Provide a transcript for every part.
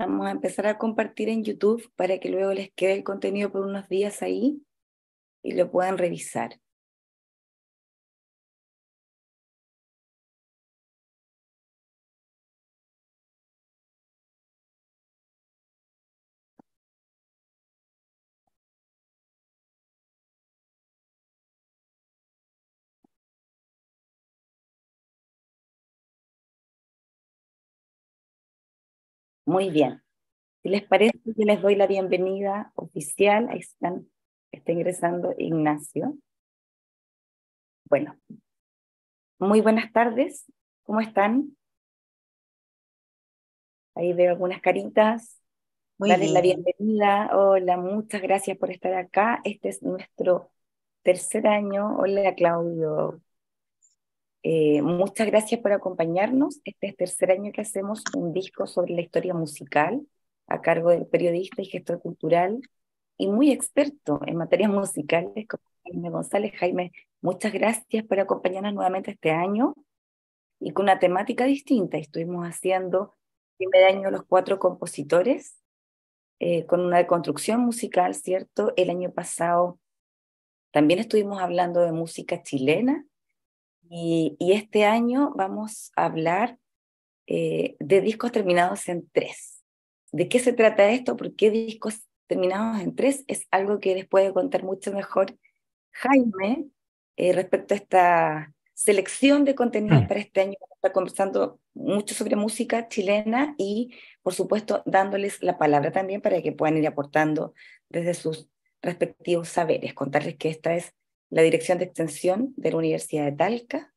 Vamos a empezar a compartir en YouTube para que luego les quede el contenido por unos días ahí y lo puedan revisar. Muy bien. Si les parece, yo les doy la bienvenida oficial. Ahí están, está ingresando Ignacio. Bueno, muy buenas tardes. ¿Cómo están? Ahí veo algunas caritas. Muy la bienvenida. Hola, muchas gracias por estar acá. Este es nuestro tercer año. Hola, Claudio. Eh, muchas gracias por acompañarnos. Este es el tercer año que hacemos un disco sobre la historia musical a cargo del periodista y gestor cultural y muy experto en materias musicales como Jaime González. Jaime, muchas gracias por acompañarnos nuevamente este año y con una temática distinta. Estuvimos haciendo el primer año los cuatro compositores eh, con una deconstrucción musical, ¿cierto? El año pasado también estuvimos hablando de música chilena y, este año vamos a hablar eh, de discos terminados en tres. ¿De qué se trata esto? ¿Por qué discos terminados en tres? Es algo que les puede contar mucho mejor Jaime eh, respecto a esta selección de contenidos mm. para este año. Vamos conversando mucho sobre música chilena y, por supuesto, dándoles la palabra también para que puedan ir aportando desde sus respectivos saberes. Contarles que esta es la Dirección de Extensión de la Universidad de Talca.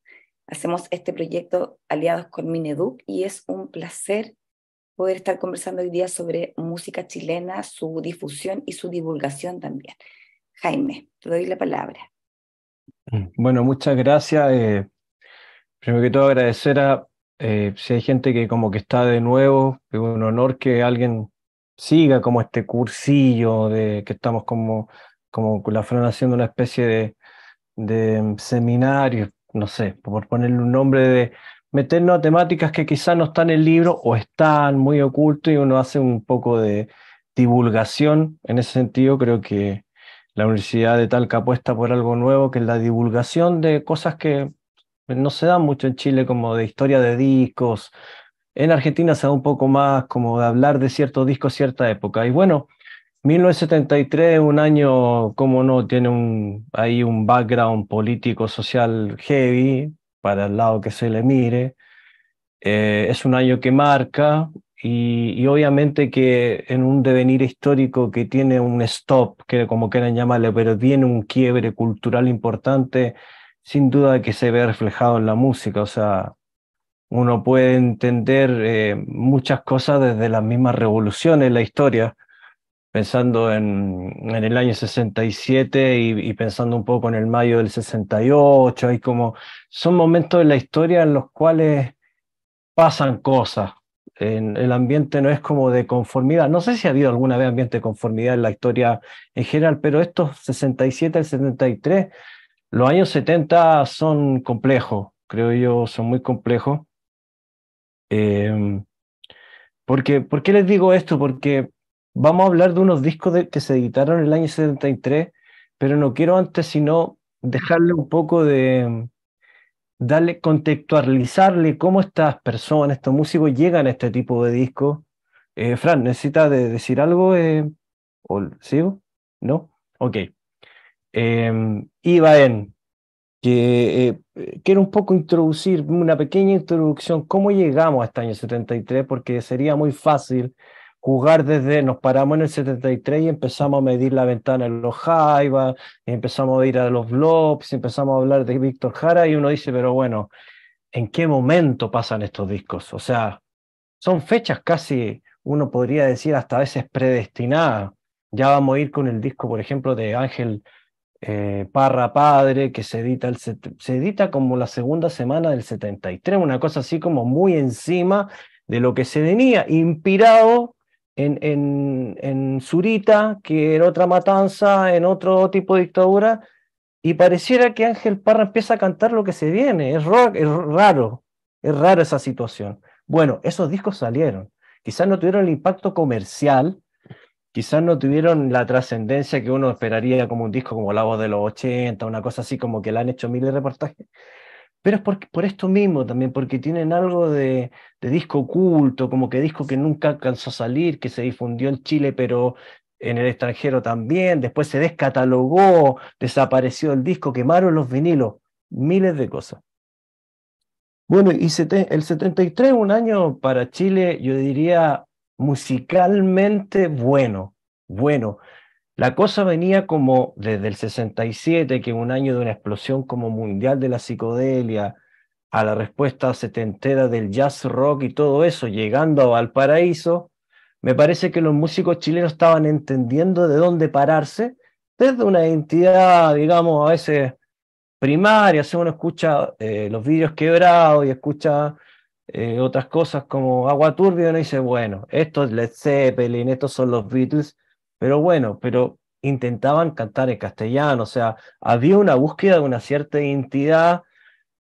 Hacemos este proyecto aliados con Mineduc y es un placer poder estar conversando hoy día sobre música chilena, su difusión y su divulgación también. Jaime, te doy la palabra. Bueno, muchas gracias. Eh, primero que todo agradecer a eh, si hay gente que como que está de nuevo, es un honor que alguien siga como este cursillo de que estamos como, como con la Fran haciendo una especie de, de seminarios, no sé, por ponerle un nombre de meternos a temáticas que quizás no están en el libro o están muy oculto y uno hace un poco de divulgación. En ese sentido, creo que la Universidad de Talca apuesta por algo nuevo, que es la divulgación de cosas que no se dan mucho en Chile, como de historia de discos. En Argentina se da un poco más como de hablar de ciertos discos, cierta época. Y bueno, 1973 es un año, como no, tiene un, ahí un background político, social heavy, para el lado que se le mire. Eh, es un año que marca y, obviamente que en un devenir histórico que tiene un stop, que como quieran llamarle, pero tiene un quiebre cultural importante, sin duda que se ve reflejado en la música. O sea, uno puede entender eh, muchas cosas desde las mismas revoluciones, la historia pensando en, el año 67 y, pensando un poco en el mayo del 68, hay como, son momentos de la historia en los cuales pasan cosas. En, el ambiente no es como de conformidad. No sé si ha habido alguna vez ambiente de conformidad en la historia en general, pero estos 67 el 73, los años 70 son complejos, creo yo, son muy complejos. Em, porque, ¿Por qué les digo esto? Porque vamos a hablar de unos discos que se editaron en el año 73, pero no quiero antes sino dejarle un poco de darle contextualizarle cómo estas personas, estos músicos llegan a este tipo de discos. Eh, Fran, ¿necesitas de decir algo? Eh, ¿O sigo? ¿No? Ok. Eh, iba en que eh, quiero un poco introducir una pequeña introducción, cómo llegamos a este año 73, porque sería muy fácil jugar desde, nos paramos en el 73 y empezamos a medir la ventana en los Jaivas, empezamos a ir a los blogs, empezamos a hablar de Víctor Jara y uno dice, pero bueno, ¿en qué momento pasan estos discos? O sea, son fechas casi, uno podría decir, hasta a veces predestinadas. Ya vamos a ir con el disco, por ejemplo, de Ángel eh, Parra Padre, que se edita, el, se edita como la segunda semana del 73, una cosa así como muy encima de lo que se venía, inspirado en, en, Zurita que en otra matanza, en otro tipo de dictadura, y pareciera que Ángel Parra empieza a cantar lo que se viene. Es, rock, es raro, es raro esa situación. Bueno, esos discos salieron. Quizás no tuvieron el impacto comercial, quizás no tuvieron la trascendencia que uno esperaría como un disco como La Voz de los 80, una cosa así como que le han hecho miles de reportajes, pero es por, esto mismo también, porque tienen algo de, de, disco oculto, como que disco que nunca alcanzó a salir, que se difundió en Chile, pero en el extranjero también, después se descatalogó, desapareció el disco, quemaron los vinilos, miles de cosas. Bueno, y el 73 un año para Chile, yo diría musicalmente bueno, bueno. La cosa venía como desde el 67, que un año de una explosión como mundial de la psicodelia, a la respuesta setentera del jazz rock y todo eso, llegando a Valparaíso, me parece que los músicos chilenos estaban entendiendo de dónde pararse desde una identidad, digamos, a veces primaria, si uno escucha eh, los vídeos quebrados y escucha eh, otras cosas como Agua Turbia, uno dice, bueno, esto es Led Zeppelin, estos son los Beatles, pero bueno, pero intentaban cantar en castellano, o sea, había una búsqueda de una cierta identidad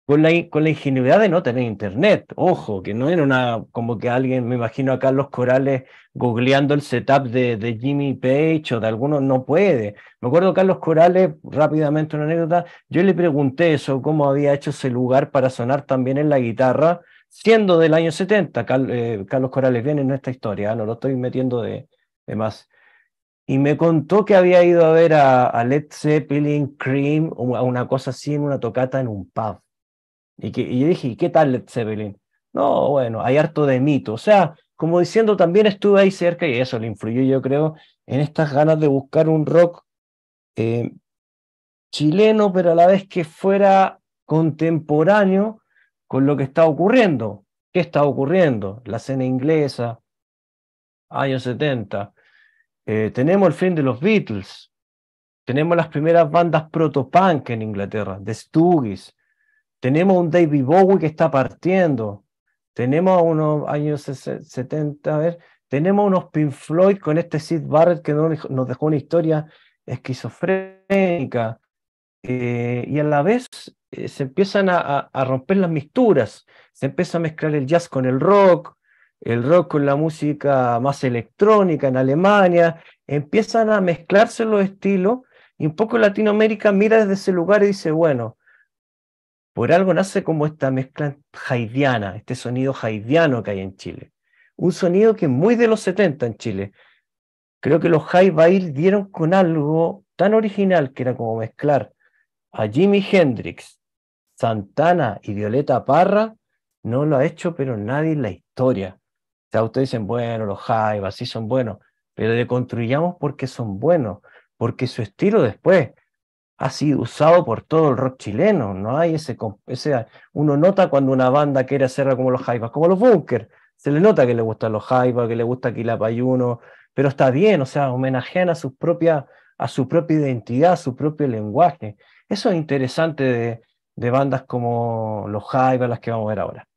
con la, con la ingenuidad de no tener internet. Ojo, que no era una, como que alguien, me imagino a Carlos Corales googleando el setup de, de Jimmy Page o de alguno, no puede. Me acuerdo Carlos Corales, rápidamente una anécdota, yo le pregunté eso, cómo había hecho ese lugar para sonar también en la guitarra, siendo del año 70. Eh, Carlos Corales viene en esta historia, ¿eh? no lo estoy metiendo de, de más y me contó que había ido a ver a, Led Zeppelin, Cream, o a una cosa así en una tocata en un pub. Y, que, yo dije, qué tal Led Zeppelin? No, bueno, hay harto de mito. O sea, como diciendo, también estuve ahí cerca y eso le influyó, yo creo, en estas ganas de buscar un rock eh, chileno, pero a la vez que fuera contemporáneo con lo que está ocurriendo. ¿Qué está ocurriendo? La escena inglesa, años 70, eh, tenemos el fin de los Beatles, tenemos las primeras bandas proto-punk en Inglaterra, The Stooges, tenemos un David Bowie que está partiendo, tenemos unos años 70, a ver, tenemos unos Pink Floyd con este Sid Barrett que nos dejó una historia esquizofrénica, eh, y a la vez eh, se empiezan a, romper las misturas, se empieza a mezclar el jazz con el rock, el rock con la música más electrónica en Alemania, empiezan a mezclarse los estilos y un poco Latinoamérica mira desde ese lugar y dice, bueno, por algo nace como esta mezcla haidiana, este sonido haidiano que hay en Chile. Un sonido que es muy de los 70 en Chile. Creo que los high bail dieron con algo tan original que era como mezclar a Jimi Hendrix, Santana y Violeta Parra, no lo ha hecho pero nadie en la historia ustedes dicen, bueno, los Jaivas sí son buenos, pero deconstruyamos porque son buenos, porque su estilo después ha sido usado por todo el rock chileno, no hay ese, ese uno nota cuando una banda quiere hacerla como los Jaivas, como los Bunker, se le nota que le gustan los Jaivas, que le gusta Quilapayuno, pero está bien, o sea, homenajean a su propia, a su propia identidad, a su propio lenguaje. Eso es interesante de, bandas como los Jaivas, las que vamos a ver ahora.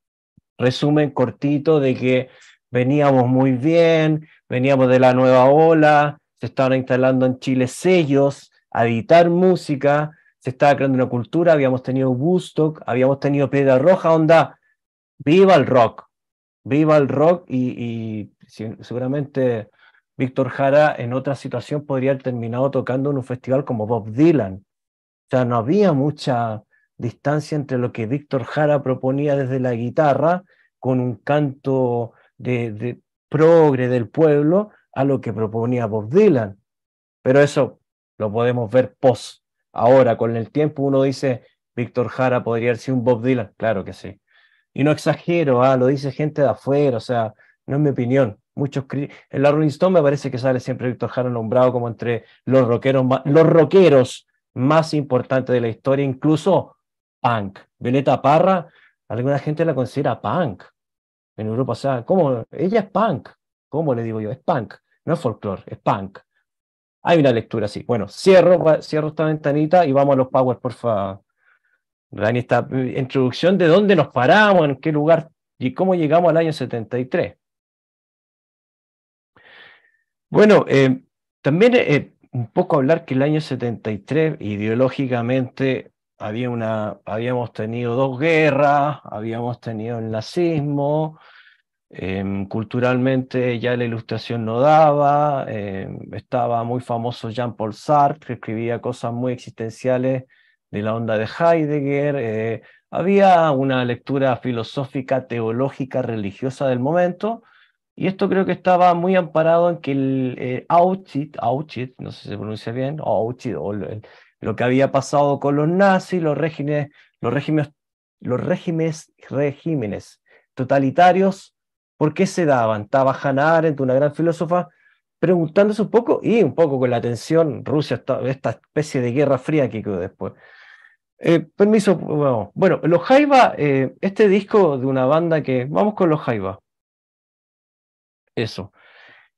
Resumen cortito de que veníamos muy bien, veníamos de la nueva ola, se estaban instalando en Chile sellos, a editar música, se estaba creando una cultura, habíamos tenido Woodstock, habíamos tenido Piedra Roja, onda, viva el rock, viva el rock y, y seguramente Víctor Jara en otra situación podría haber terminado tocando en un festival como Bob Dylan. O sea, no había mucha distancia entre lo que Víctor Jara proponía desde la guitarra con un canto de, progre del pueblo a lo que proponía Bob Dylan. Pero eso lo podemos ver post. Ahora, con el tiempo, uno dice, Víctor Jara podría ser un Bob Dylan. Claro que sí. Y no exagero, ¿ah? lo dice gente de afuera, o sea, no es mi opinión. Muchos en la Rolling Stone me parece que sale siempre Víctor Jara nombrado como entre los rockeros, los rockeros más importantes de la historia, incluso punk. Violeta Parra, alguna gente la considera punk en Europa, o sea, ¿cómo? Ella es punk, ¿cómo le digo yo? Es punk, no es folclore, es punk. Hay una lectura así. Bueno, cierro, cierro esta ventanita y vamos a los powers, porfa Dani, esta eh, introducción de dónde nos paramos, en qué lugar y cómo llegamos al año 73. Bueno, eh, también eh, un poco hablar que el año 73 ideológicamente una, habíamos tenido dos guerras, habíamos tenido el nazismo, em, culturalmente ya la ilustración no daba, em, estaba muy famoso Jean-Paul Sartre, que escribía cosas muy existenciales de la onda de Heidegger, eh, había una lectura filosófica, teológica, religiosa del momento, y esto creo que estaba muy amparado en que el eh, Auschwitz, no sé si se pronuncia bien, Auschwitz, o el, lo que había pasado con los nazis, los regímenes, los regímenes, los regímenes, regímenes totalitarios, por qué se daban. Estaba Hannah Arendt, una gran filósofa, preguntándose un poco y un poco con la atención, Rusia, esta especie de guerra fría que quedó después. Eh, permiso, bueno, Los Jaiba, eh, este disco de una banda que, vamos con Los Jaiba. Eso.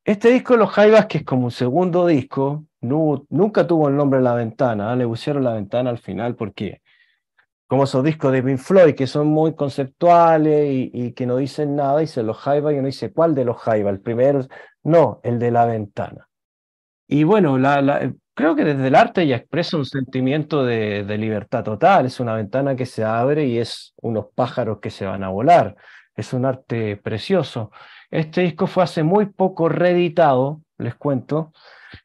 Este disco Los Jaivas, que es como un segundo disco, nunca tuvo el nombre La Ventana, ¿ah? le pusieron La Ventana al final porque, como esos discos de Pink Floyd, que son muy conceptuales y, que no dicen nada, dicen los Jaiba y uno dice, ¿cuál de los Jaiba? El primero, no, el de La Ventana. Y bueno, creo que desde el arte ya expresa un sentimiento de libertad total, es una ventana que se abre y es unos pájaros que se van a volar, es un arte precioso. Este disco fue hace muy poco reeditado, les cuento,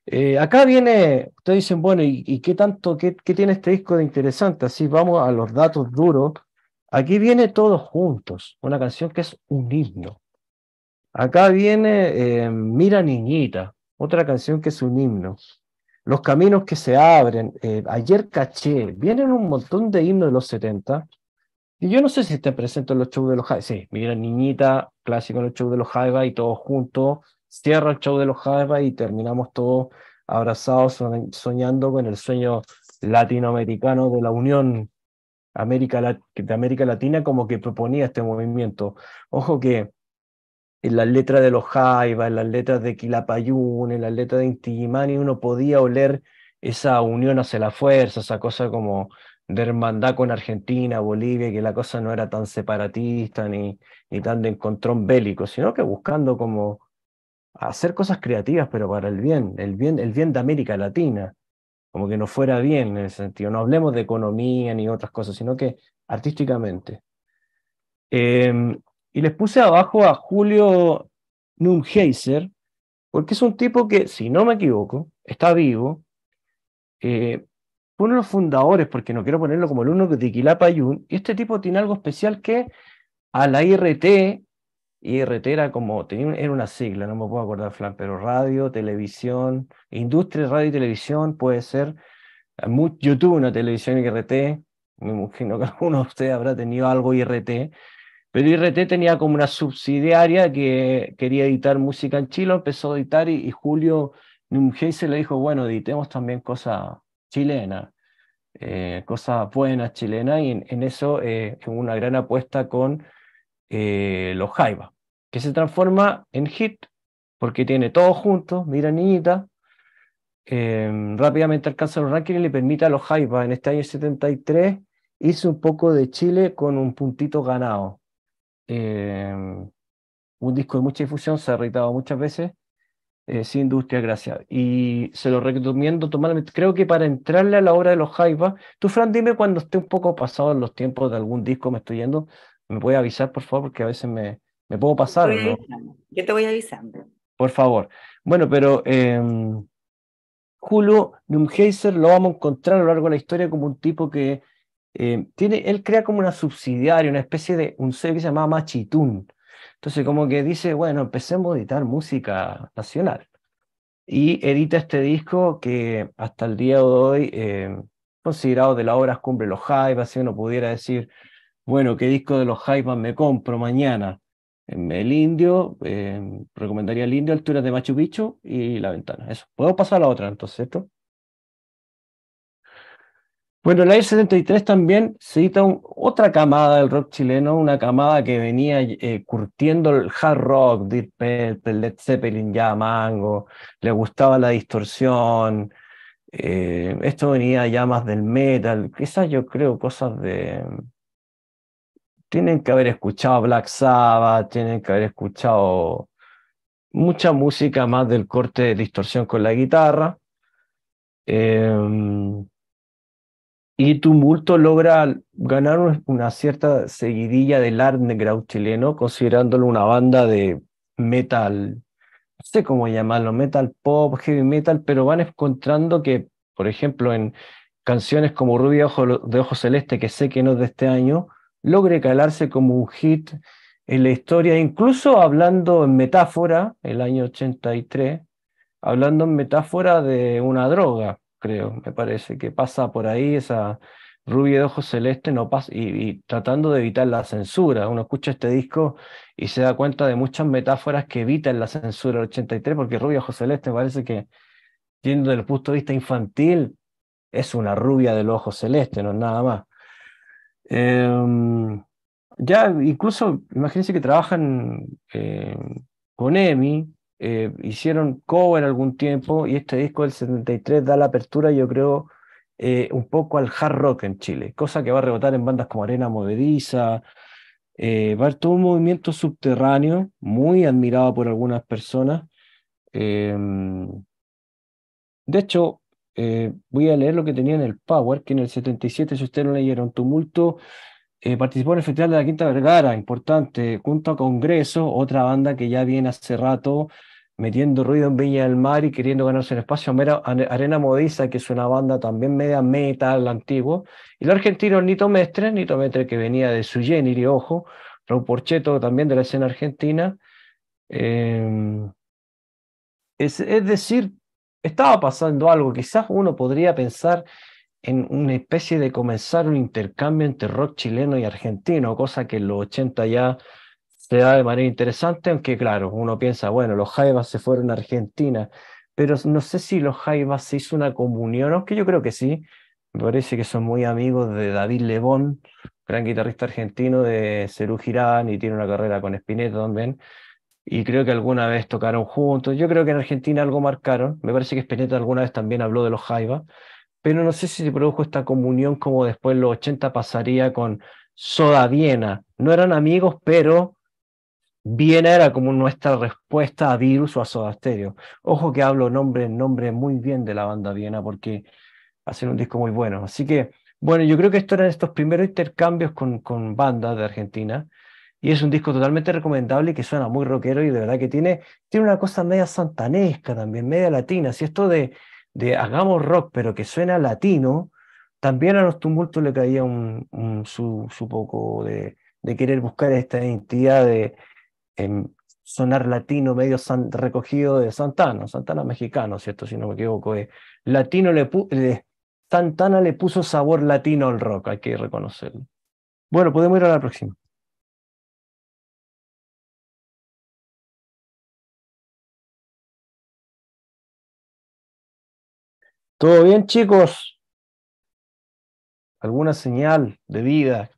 eh, acá viene, ustedes dicen, bueno, ¿y, qué tanto, qué, tiene este disco de interesante? Así vamos a los datos duros. Aquí viene Todos Juntos, una canción que es un himno. Acá viene eh, Mira Niñita, otra canción que es un himno. Los caminos que se abren, eh, ayer caché, vienen un montón de himnos de los 70. Y yo no sé si te presento en los shows de los Jaiba. Sí, Mira Niñita, clásico en los shows de los Jaiba y todos juntos cierra el show de los Jaiba y terminamos todos abrazados soñando con el sueño latinoamericano de la Unión América, de América Latina como que proponía este movimiento. Ojo que en las letras de los Jaiba, en las letras de Quilapayún, en las letras de Intigimani, uno podía oler esa unión hacia la fuerza, esa cosa como de hermandad con Argentina, Bolivia, que la cosa no era tan separatista ni, ni tan de encontrón bélico, sino que buscando como hacer cosas creativas, pero para el bien, el bien, el bien de América Latina, como que no fuera bien en el sentido. No hablemos de economía ni otras cosas, sino que artísticamente. Em, y les puse abajo a Julio Numheiser, porque es un tipo que, si no me equivoco, está vivo. Eh, uno de los fundadores, porque no quiero ponerlo como el uno de Quilapayún, y este tipo tiene algo especial que a la IRT IRT era como, era una sigla, no me puedo acordar, Flan, pero radio, televisión, industria, radio y televisión, puede ser. Ah, yo tuve una televisión IRT, me imagino que alguno de ustedes habrá tenido algo IRT, pero IRT tenía como una subsidiaria que quería editar música en Chile, empezó a editar y, Julio se le dijo, bueno, editemos también cosas chilenas, eh, cosas buenas chilenas, y en, eso eh, hubo una gran apuesta con eh, los Jaivas que se transforma en hit, porque tiene todo junto, mira niñita, em, rápidamente alcanza los rankings y le permite a los Jaiba en este año 73 irse un poco de Chile con un puntito ganado. Em, un disco de mucha difusión, se ha reitado muchas veces, eh, sin industria, gracias. Y se lo recomiendo tomar, creo que para entrarle a la obra de los Jaiba, tú Fran, dime cuando esté un poco pasado en los tiempos de algún disco, me estoy yendo, me a avisar por favor, porque a veces me, ¿Me puedo pasar? Yo te voy, avisando. te voy avisando. Por favor. Bueno, pero em, Julio Numheiser lo vamos a encontrar a lo largo de la historia como un tipo que em, tiene, él crea como una subsidiaria, una especie de un sello que se llama Entonces, como que dice, bueno, empecemos a editar música nacional. Y edita este disco que hasta el día de hoy, em, considerado de las horas cumbre los Hype, así uno pudiera decir, bueno, ¿qué disco de los Hype me compro mañana? El indio, eh, recomendaría el indio, altura de Machu Picchu y la ventana. Eso. Puedo pasar a la otra entonces, ¿cierto? Bueno, el AIR 73 también se un, otra camada del rock chileno, una camada que venía eh, curtiendo el hard rock, Deep el Led Zeppelin, ya Mango, le gustaba la distorsión, eh, esto venía ya más del metal, quizás yo creo cosas de, tienen que haber escuchado Black Sabbath, tienen que haber escuchado mucha música más del corte de distorsión con la guitarra. Em, y Tumulto logra ganar una cierta seguidilla del underground chileno, considerándolo una banda de metal, no sé cómo llamarlo, metal pop, heavy metal, pero van encontrando que, por ejemplo, en canciones como ojo de Ojo Celeste, que sé que no es de este año, logre calarse como un hit en la historia, incluso hablando en metáfora, el año 83, hablando en metáfora de una droga, creo, me parece, que pasa por ahí esa rubia de ojos celeste no pasa, y, tratando de evitar la censura. Uno escucha este disco y se da cuenta de muchas metáforas que evitan la censura del 83, porque rubia de ojos celeste parece que, yendo el punto de vista infantil, es una rubia del ojo celeste, no es nada más. Em, ya, incluso, imagínense que trabajan eh, con EMI, eh, hicieron cover algún tiempo y este disco del 73 da la apertura, yo creo, eh, un poco al hard rock en Chile, cosa que va a rebotar en bandas como Arena Movediza. Eh, va a haber todo un movimiento subterráneo muy admirado por algunas personas. Em, de hecho, eh, voy a leer lo que tenía en el Power, que en el 77, si ustedes no leyeron, tumulto, eh, participó en el Festival de la Quinta Vergara, importante, junto a Congreso, otra banda que ya viene hace rato metiendo ruido en Viña del Mar y queriendo ganarse el espacio, Arena Modiza, que es una banda también media metal antiguo, y el argentino Nito Mestre, Nito Mestre que venía de su y ojo, Raúl Porcheto también de la escena argentina, eh, es, es, decir, estaba pasando algo. Quizás uno podría pensar en una especie de comenzar un intercambio entre rock chileno y argentino, cosa que en los 80 ya se da de manera interesante, aunque claro, uno piensa, bueno, los Jaivas se fueron a Argentina, pero no sé si los Jaivas se hizo una comunión, aunque yo creo que sí, me parece que son muy amigos de David Lebón, gran guitarrista argentino de Cerú Girán y tiene una carrera con Spinetta también y creo que alguna vez tocaron juntos. Yo creo que en Argentina algo marcaron. Me parece que Spinetta alguna vez también habló de los Jaivas, pero no sé si se produjo esta comunión como después los 80 pasaría con Soda Viena. No eran amigos, pero Viena era como nuestra respuesta a Virus o a Soda Stereo. Ojo que hablo nombre en nombre muy bien de la banda Viena porque hacen un disco muy bueno. Así que, bueno, yo creo que estos eran estos primeros intercambios con, con bandas de Argentina y es un disco totalmente recomendable y que suena muy rockero y de verdad que tiene, tiene una cosa media santanesca también, media latina. Si esto de, de hagamos rock pero que suena latino, también a los tumultos le caía un, su, poco de, querer buscar esta identidad de em, sonar latino medio recogido de Santana, Santana mexicano, ¿cierto? Si no me equivoco, eh. latino le, Santana le puso sabor latino al rock, hay que reconocerlo. Bueno, podemos ir a la próxima. ¿Todo bien, chicos? ¿Alguna señal de vida?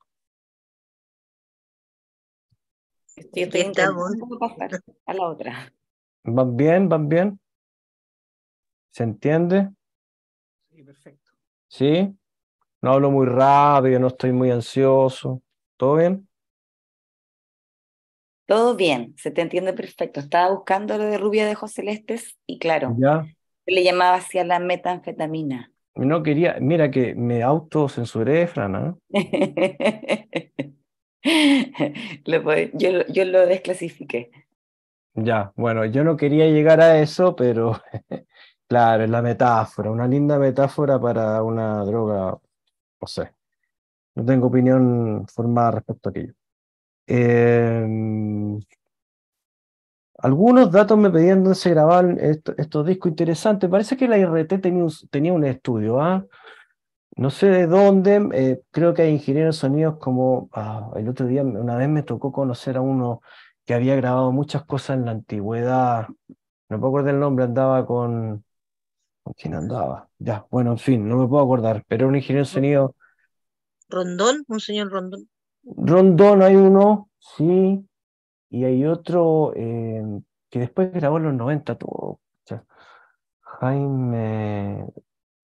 Estoy intentando a la otra. ¿Van bien? ¿Van bien? ¿Se entiende? Sí, perfecto. ¿Sí? No hablo muy rápido, no estoy muy ansioso. ¿Todo bien? Todo bien, se te entiende perfecto. Estaba buscando lo de Rubia de Celestes y claro, ¿Ya? le llamaba así la metanfetamina. No quería, mira que me auto-censuré, Frana. ¿ah? yo, yo lo desclasifiqué. Ya, bueno, yo no quería llegar a eso, pero claro, es la metáfora, una linda metáfora para una droga, no sé. No tengo opinión formada respecto a aquello. Eh, algunos datos me pedían dónde se graban estos discos interesantes. Parece que la IRT tenía un, estudio, ¿ah? no sé de dónde, eh, creo que hay ingenieros sonidos como ah, el otro día, una vez me tocó conocer a uno que había grabado muchas cosas en la antigüedad, no puedo acordar el nombre, andaba con... ¿Con quién andaba? Ya, bueno, en fin, no me puedo acordar, pero un ingeniero sonido. Rondón, un señor Rondón. Rondón hay uno, sí, y hay otro em, que después grabó en los 90 tuvo Jaime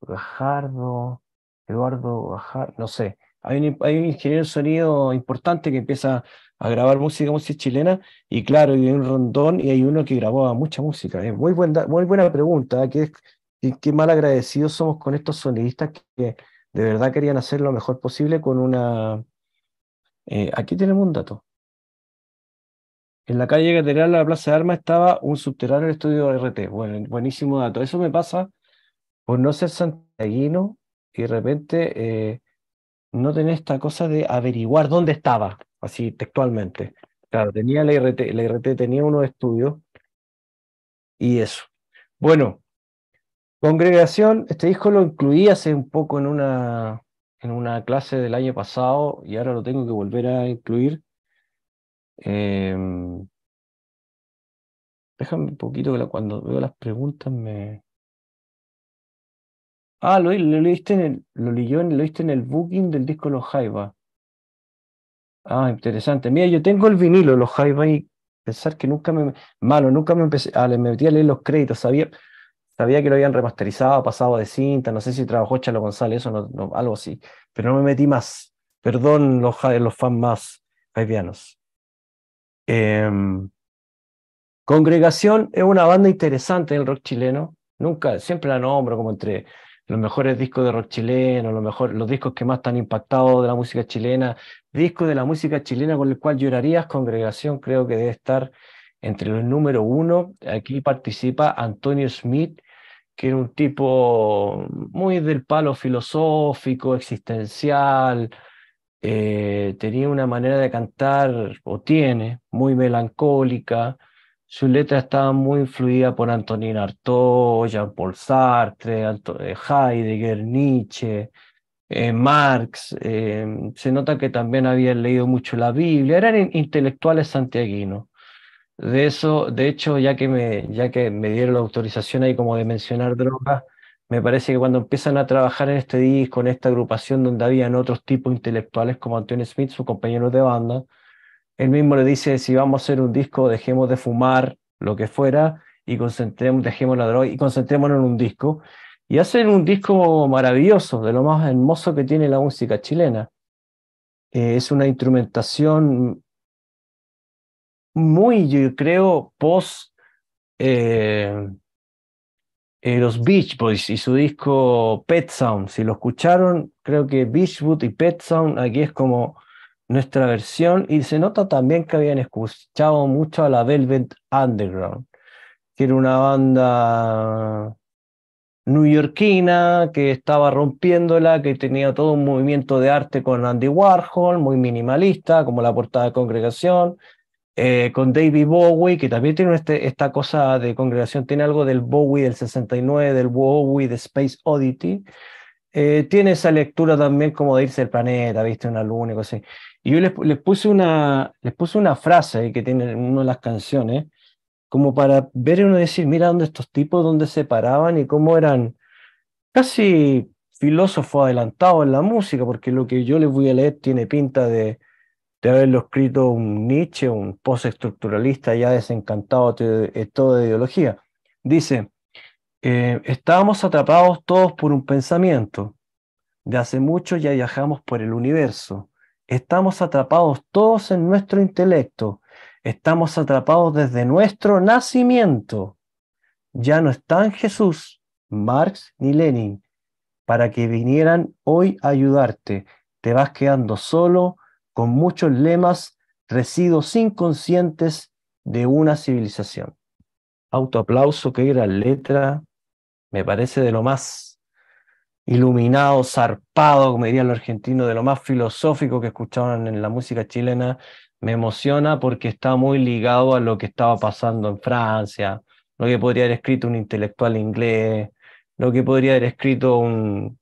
Gajardo, Eduardo Gajardo, no sé. Hay un, ingeniero de sonido importante que empieza a grabar música, música chilena, y claro, y hay un rondón y hay uno que grabó mucha música. Es muy, buena, muy buena pregunta, ¿eh? qué, qué mal agradecidos somos con estos sonidistas que de verdad querían hacer lo mejor posible con una... Eh, aquí tenemos un dato en la calle Catedral de la Plaza de Armas estaba un subterráneo del estudio RT. Bueno, buenísimo dato. Eso me pasa por no ser santiaguino y de repente eh, no tener esta cosa de averiguar dónde estaba, así textualmente. Claro, tenía la RT la RT tenía unos estudios y eso. Bueno, congregación, este disco lo incluí hace un poco en una, en una clase del año pasado y ahora lo tengo que volver a incluir Em, déjame un poquito cuando veo las preguntas me. Ah, lo, leíste en el, lo leyó en, en el booking del disco Los Jaiba. Ah, interesante. Mira, yo tengo el vinilo, los Jaiba, y pensar que nunca me. Malo, nunca me empecé. Ah, metí a leer los créditos. Sabía, sabía que lo habían remasterizado, pasado de cinta. No sé si trabajó Chalo González, eso no, algo así. Pero no me metí más. Perdón, los, los fans más haitianos Em, Congregación es una banda interesante el rock chileno. Nunca, siempre la nombro como entre los mejores discos de rock chileno, los, los discos que más están impactados de la música chilena, discos de la música chilena con el cual llorarías, Congregación creo que debe estar entre los número uno. Aquí participa Antonio Smith, que era un tipo muy del palo filosófico, existencial, eh, tenía una manera de cantar, o tiene, muy melancólica. sus letra estaba muy influida por Antonin Artaud, Jean-Paul Sartre, eh, Heidegger, Nietzsche, eh, Marx. se nota que también habían leído mucho la Biblia. Eran intelectuales santiaguinos. De eso, de hecho, ya que me, ya que me dieron la autorización ahí como de mencionar drogas, me parece que cuando empiezan a trabajar en este disco, en esta agrupación donde habían otros tipos intelectuales como Antonio Smith, sus compañeros de banda, él mismo le dice, si vamos a hacer un disco, dejemos de fumar, lo que fuera, y concentremos, dejemos la droga y concentrémonos en un disco. Y hacen un disco maravilloso, de lo más hermoso que tiene la música chilena. Eh, es una instrumentación muy, yo creo, post... Eh, eh, los Beach Boys y su disco Pet Sound. Si lo escucharon, creo que Beachwood y Pet Sound aquí es como nuestra versión y se nota también que habían escuchado mucho a la Velvet Underground, que era una banda newyorkina que estaba rompiéndola, que tenía todo un movimiento de arte con Andy Warhol, muy minimalista, como la portada de Congregación, eh, con David Bowie, que también tiene este, esta cosa de congregación, tiene algo del Bowie del 69, del Bowie de Space Oddity. Eh, tiene esa lectura también como de irse el planeta, viste, una luna y cosas así. Y yo les, puse una, les puse una frase que tiene en una de las canciones, como para ver y uno decir, mira dónde estos tipos, dónde se paraban y cómo eran casi filósofos adelantados en la música, porque lo que yo les voy a leer tiene pinta de, de haberlo escrito un Nietzsche, un postestructuralista ya desencantado de eh, de ideología. Dice, estamos eh, estábamos atrapados todos por un pensamiento. De hace mucho ya viajamos por el universo. Estamos atrapados todos en nuestro intelecto. Estamos atrapados desde nuestro nacimiento. Ya no están Jesús, Marx ni Lenin para que vinieran hoy a ayudarte. Te vas quedando solo, con muchos lemas, residuos inconscientes de una civilización. Autoaplauso, que era letra, me parece de lo más iluminado, zarpado, como diría los argentino, de lo más filosófico que escuchaban en la música chilena, me emociona porque está muy ligado a lo que estaba pasando en Francia, lo que podría haber escrito un intelectual inglés, lo que podría haber escrito un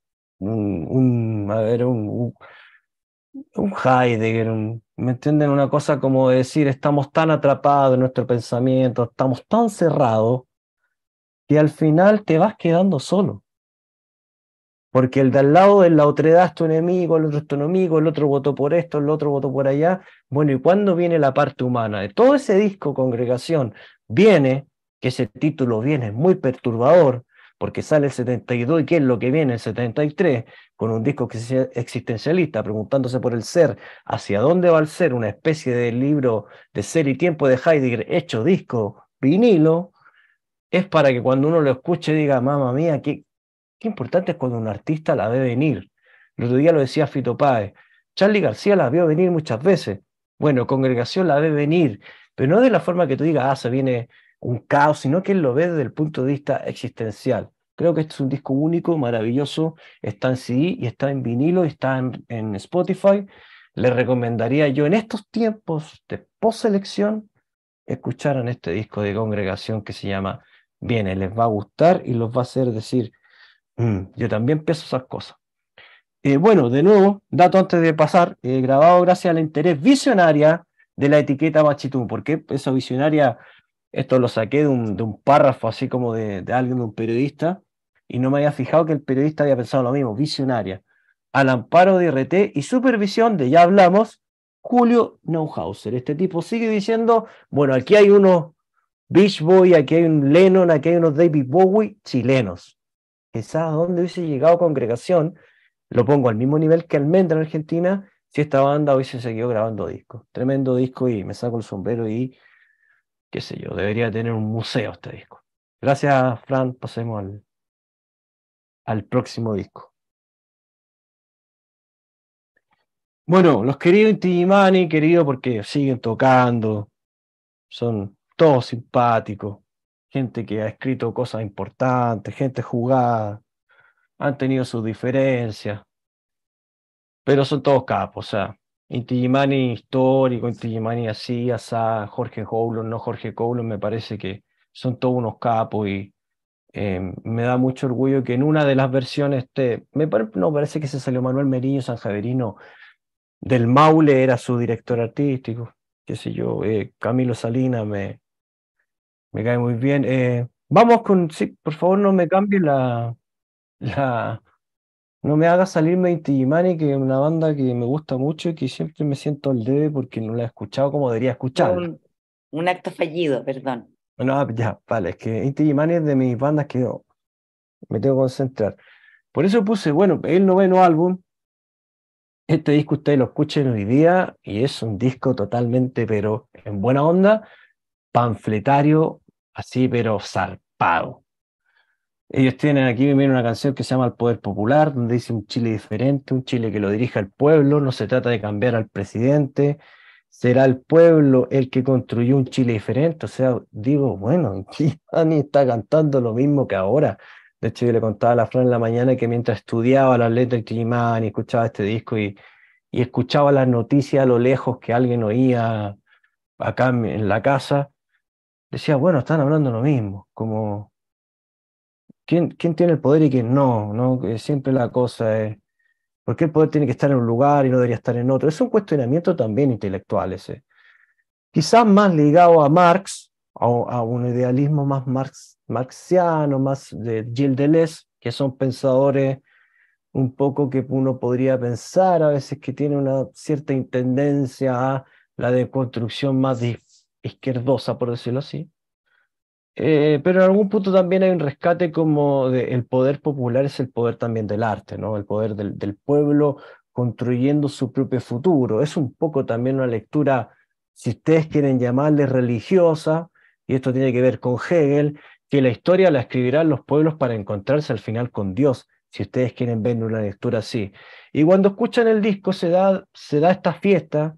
a ver, un, un Heidegger, ¿me entienden? Una cosa como decir, estamos tan atrapados en nuestro pensamiento, estamos tan cerrados, que al final te vas quedando solo. Porque el de al lado de la otredad es tu enemigo, el otro es tu enemigo, el otro votó por esto, el otro votó por allá. Bueno, ¿y cuándo viene la parte humana? De todo ese disco, congregación, viene, que ese título viene, muy perturbador, porque sale el 72 y qué es lo que viene el 73, con un disco que existencialista preguntándose por el ser, hacia dónde va el ser, una especie de libro de ser y tiempo de Heidegger hecho disco vinilo, es para que cuando uno lo escuche diga, mamá mía, qué, qué importante es cuando un artista la ve venir. El otro día lo decía Fito Páez, Charlie García la vio venir muchas veces, bueno, congregación la ve venir, pero no de la forma que tú digas, ah, se viene un caos, sino que él lo ve desde el punto de vista existencial. Creo que este es un disco único, maravilloso, está en CD y está en vinilo y está en, Spotify. Le recomendaría yo en estos tiempos de poselección escucharan este disco de congregación que se llama Viene, les va a gustar y los va a hacer decir, mm, yo también pienso esas cosas. Eh, bueno, de nuevo, dato antes de pasar, eh, grabado gracias al interés visionaria de la etiqueta por porque esa visionaria esto lo saqué de un, párrafo así como de, de, alguien, de un periodista, y no me había fijado que el periodista había pensado lo mismo, visionaria, al amparo de RT y supervisión de, ya hablamos, Julio Nauhauser. Este tipo sigue diciendo, bueno, aquí hay unos Beach Boy, aquí hay un Lennon, aquí hay unos David Bowie chilenos. Quizás a dónde hubiese llegado congregación, lo pongo al mismo nivel que Almendra en Argentina, si esta banda hubiese seguido grabando discos. Tremendo disco y me saco el sombrero y qué sé yo, debería tener un museo este disco. Gracias, Fran. Pasemos al, al próximo disco. Bueno, los queridos Intimani, queridos porque siguen tocando, son todos simpáticos, gente que ha escrito cosas importantes, gente jugada, han tenido sus diferencias, pero son todos capos, o sea, Intigimani histórico, Intigimani así, asá, Jorge Coulon, no Jorge Coulon, me parece que son todos unos capos y em, me da mucho orgullo que en una de las versiones, este, me no, parece que se salió Manuel Meriño Sanjaverino, del Maule era su director artístico, qué sé yo, eh, Camilo Salina me, me cae muy bien. Eh, vamos con, sí, por favor no me cambie la, la, no me haga salirme de Intigimani, que es una banda que me gusta mucho y que siempre me siento al debe porque no la he escuchado como debería escuchar Un, acto fallido, perdón. No, ya, vale, es que Inti es de mis bandas que me tengo que concentrar. Por eso puse, bueno, el noveno álbum. Este disco ustedes lo escuchen hoy día y es un disco totalmente, pero en buena onda, panfletario, así, pero zarpado. Ellos tienen aquí, una canción que se llama El Poder Popular, donde dice un Chile diferente, un Chile que lo dirija el pueblo, no se trata de cambiar al presidente, será el pueblo el que construyó un Chile diferente. O sea, digo, bueno, Giovanni está cantando lo mismo que ahora. De hecho, yo le contaba a la Fran en la mañana que mientras estudiaba las letras de Chimán y escuchaba este disco y, y escuchaba las noticias a lo lejos que alguien oía acá en la casa, decía, bueno, están hablando lo mismo, como ¿Quién, tiene el poder y quién no? ¿no? Eh, siempre la cosa es, ¿por qué el poder tiene que estar en un lugar y no debería estar en otro? Es un cuestionamiento también intelectual ese. Quizás más ligado a Marx, a, a un idealismo más marx, marxiano, más de Gilles Deleuze, que son pensadores un poco que uno podría pensar a veces que tiene una cierta tendencia a la deconstrucción más izquierdosa, por decirlo así. Eh, pero en algún punto también hay un rescate como de, el poder popular es el poder también del arte, ¿no? El poder del, pueblo construyendo su propio futuro. Es un poco también una lectura, si ustedes quieren llamarle religiosa, y esto tiene que ver con Hegel, que la historia la escribirán los pueblos para encontrarse al final con Dios, si ustedes quieren ver una lectura así. Y cuando escuchan el disco se da, se da esta fiesta,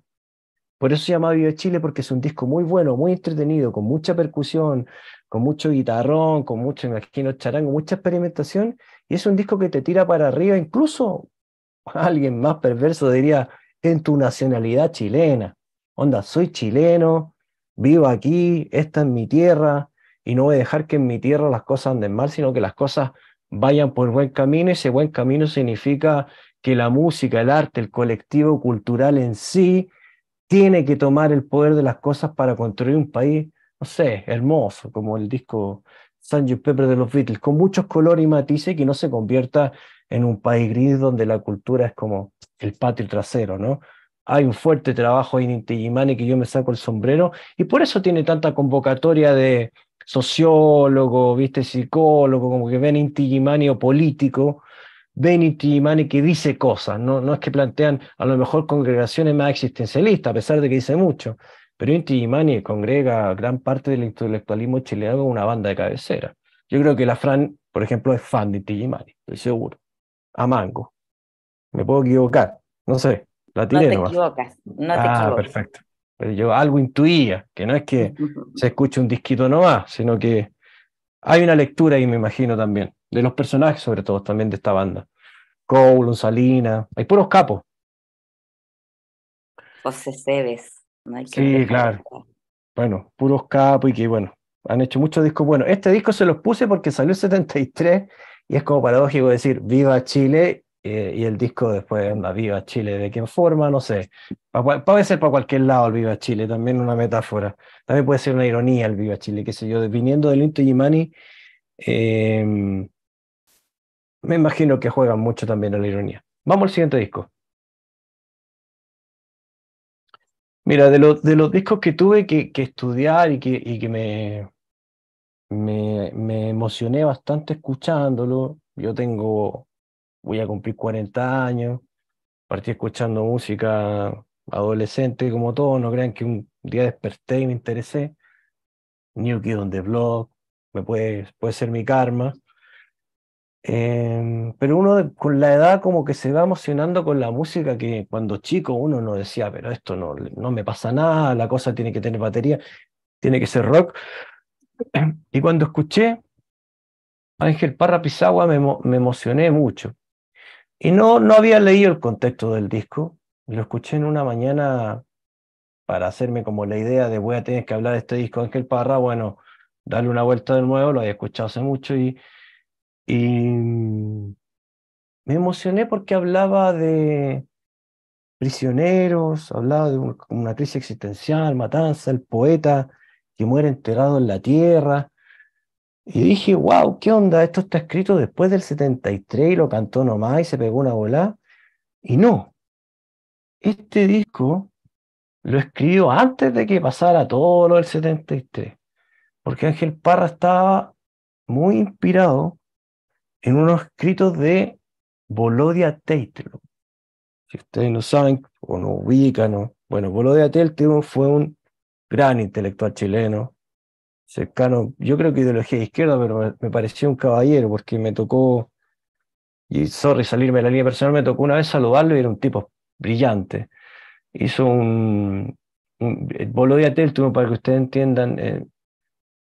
por eso se llama Vive Chile, porque es un disco muy bueno, muy entretenido, con mucha percusión, con mucho guitarrón, con mucho, imagino, charango, mucha experimentación, y es un disco que te tira para arriba, incluso alguien más perverso diría, en tu nacionalidad chilena, onda, soy chileno, vivo aquí, esta es mi tierra, y no voy a dejar que en mi tierra las cosas anden mal, sino que las cosas vayan por buen camino, y ese buen camino significa que la música, el arte, el colectivo cultural en sí, tiene que tomar el poder de las cosas para construir un país no sé, hermoso, como el disco Sgt. Pepper de los Beatles, con muchos colores y matices que no se convierta en un país gris donde la cultura es como el patio trasero, ¿no? Hay un fuerte trabajo en Intigimani que yo me saco el sombrero y por eso tiene tanta convocatoria de sociólogo, viste, psicólogo, como que ven Intigimani o político, ven Intigimani que dice cosas, ¿no? no es que plantean a lo mejor congregaciones más existencialistas, a pesar de que dice mucho, pero Inti congrega gran parte del intelectualismo chileno con una banda de cabecera. Yo creo que la Fran, por ejemplo, es fan de Inti estoy seguro. A Mango. Me puedo equivocar, no sé. La no te equivocas, no ah, perfecto. Pero yo algo intuía, que no es que se escuche un disquito nomás, sino que hay una lectura ahí, me imagino, también, de los personajes, sobre todo, también de esta banda. Cole, Salina, hay puros capos. José Cebes sí, claro. Bueno, puros capos y que bueno, han hecho muchos discos Bueno, Este disco se los puse porque salió en 73 y es como paradójico decir Viva Chile eh, y el disco después anda Viva Chile, ¿de qué forma? No sé. puede ser para cualquier lado el Viva Chile, también una metáfora. También puede ser una ironía el Viva Chile, qué sé yo. Viniendo del Inti y eh, me imagino que juegan mucho también a la ironía. Vamos al siguiente disco. Mira, de, de los discos que tuve que, estudiar y que, y que me, me, emocioné bastante escuchándolo, yo tengo, voy a cumplir 40 años, partí escuchando música adolescente como todos, no crean que un día desperté y me interesé, New Kid on the Block, me puede, puede ser mi karma, Em, pero uno con la edad como que se va emocionando con la música que cuando chico uno no decía, pero esto no, no me pasa nada, la cosa tiene que tener batería, tiene que ser rock. Y cuando escuché Ángel Parra Pisagua me, emocioné mucho. Y no, no había leído el contexto del disco, lo escuché en una mañana para hacerme como la idea de voy a tener que hablar de este disco Ángel Parra, bueno, darle una vuelta de nuevo, lo había escuchado hace mucho y y me emocioné porque hablaba de prisioneros, hablaba de una crisis existencial, matanza, el poeta que muere enterrado en la tierra. Y dije, wow, ¿qué onda? Esto está escrito después del 73 y lo cantó nomás y se pegó una bola. Y no, este disco lo escribió antes de que pasara todo lo del 73, porque Ángel Parra estaba muy inspirado en unos escritos de bolodia Teitlo. Si ustedes no saben o no ubican, bueno, bolodia Teitlo fue un gran intelectual chileno, cercano, yo creo que ideología izquierda, pero me, pareció un caballero porque me tocó, y sorry salirme de la línea personal, me tocó una vez saludarlo y era un tipo brillante. Hizo un, bolodia eh, Volodia para que ustedes entiendan, eh,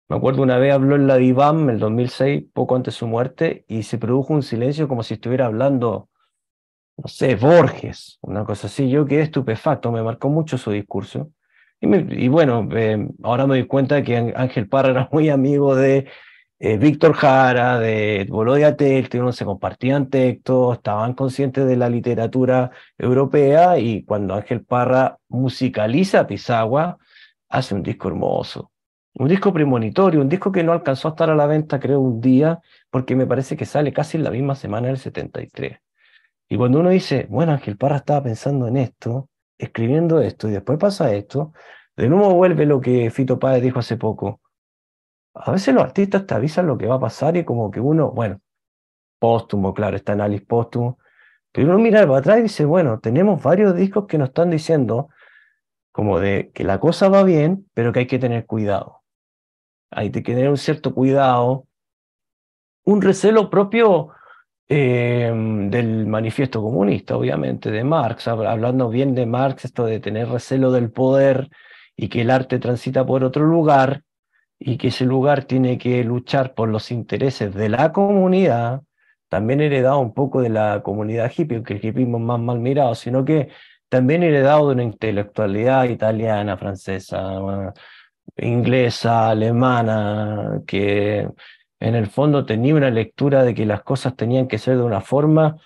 me acuerdo una vez habló en la DIVAM en el 2006, poco antes de su muerte, y se produjo un silencio como si estuviera hablando, no sé, Borges, una cosa así. Yo quedé estupefacto, me marcó mucho su discurso. Y, bueno, eh, ahora me doy cuenta que Ángel Parra era muy amigo de eh, Víctor Jara, de Bolodia no se compartían textos, estaban conscientes de la literatura europea y cuando Ángel Parra musicaliza a Pisagua, hace un disco hermoso un disco premonitorio, un disco que no alcanzó a estar a la venta, creo, un día, porque me parece que sale casi en la misma semana del 73. Y cuando uno dice, bueno, Ángel Parra estaba pensando en esto, escribiendo esto, y después pasa esto, de nuevo vuelve lo que Fito Páez dijo hace poco. A veces los artistas te avisan lo que va a pasar y como que uno, bueno, póstumo, claro, está análisis póstumo, pero uno mira para atrás y dice, bueno, tenemos varios discos que nos están diciendo como de que la cosa va bien, pero que hay que tener cuidado hay que tener un cierto cuidado, un recelo propio em, del manifiesto comunista, obviamente, de Marx, hablando bien de Marx, esto de tener recelo del poder y que el arte transita por otro lugar y que ese lugar tiene que luchar por los intereses de la comunidad, también heredado un poco de la comunidad hippie, que el hippismo es más mal mirado, sino que también heredado de una intelectualidad italiana, francesa, inglesa, alemana, que en el fondo tenía una lectura de que las cosas tenían que ser de una forma,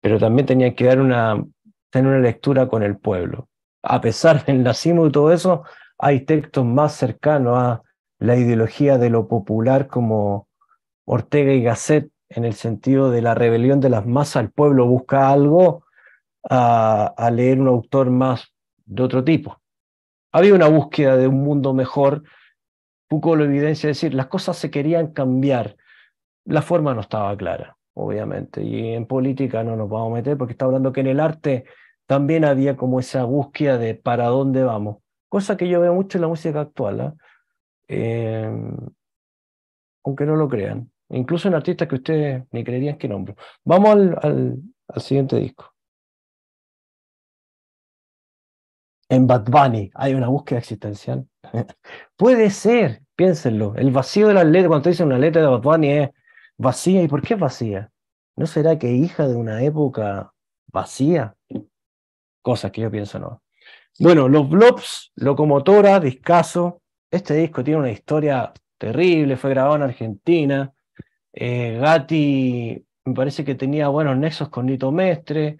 pero también tenían que dar una, tener una lectura con el pueblo. A pesar del nazismo y todo eso, hay textos más cercanos a la ideología de lo popular como Ortega y Gasset, en el sentido de la rebelión de las masas, el pueblo busca algo ah, a leer un autor más de otro tipo. Había una búsqueda de un mundo mejor. poco lo evidencia, es decir, las cosas se querían cambiar. La forma no estaba clara, obviamente, y en política no nos vamos a meter porque está hablando que en el arte también había como esa búsqueda de para dónde vamos, cosa que yo veo mucho en la música actual, ¿ah? eh, aunque no lo crean, incluso en artistas que ustedes ni creerían que nombro. Vamos al siguiente disco. en Bad hay una búsqueda existencial. Puede ser, piénsenlo. El vacío de la letra, cuando dicen una letra de Bad Bunny es vacía. ¿Y por qué vacía? ¿No será que hija de una época vacía? Cosas que yo pienso no. Bueno, los blobs, locomotora, discaso. Este disco tiene una historia terrible, fue grabado en Argentina. Eh, Gatti me parece que tenía buenos nexos con Nito Mestre.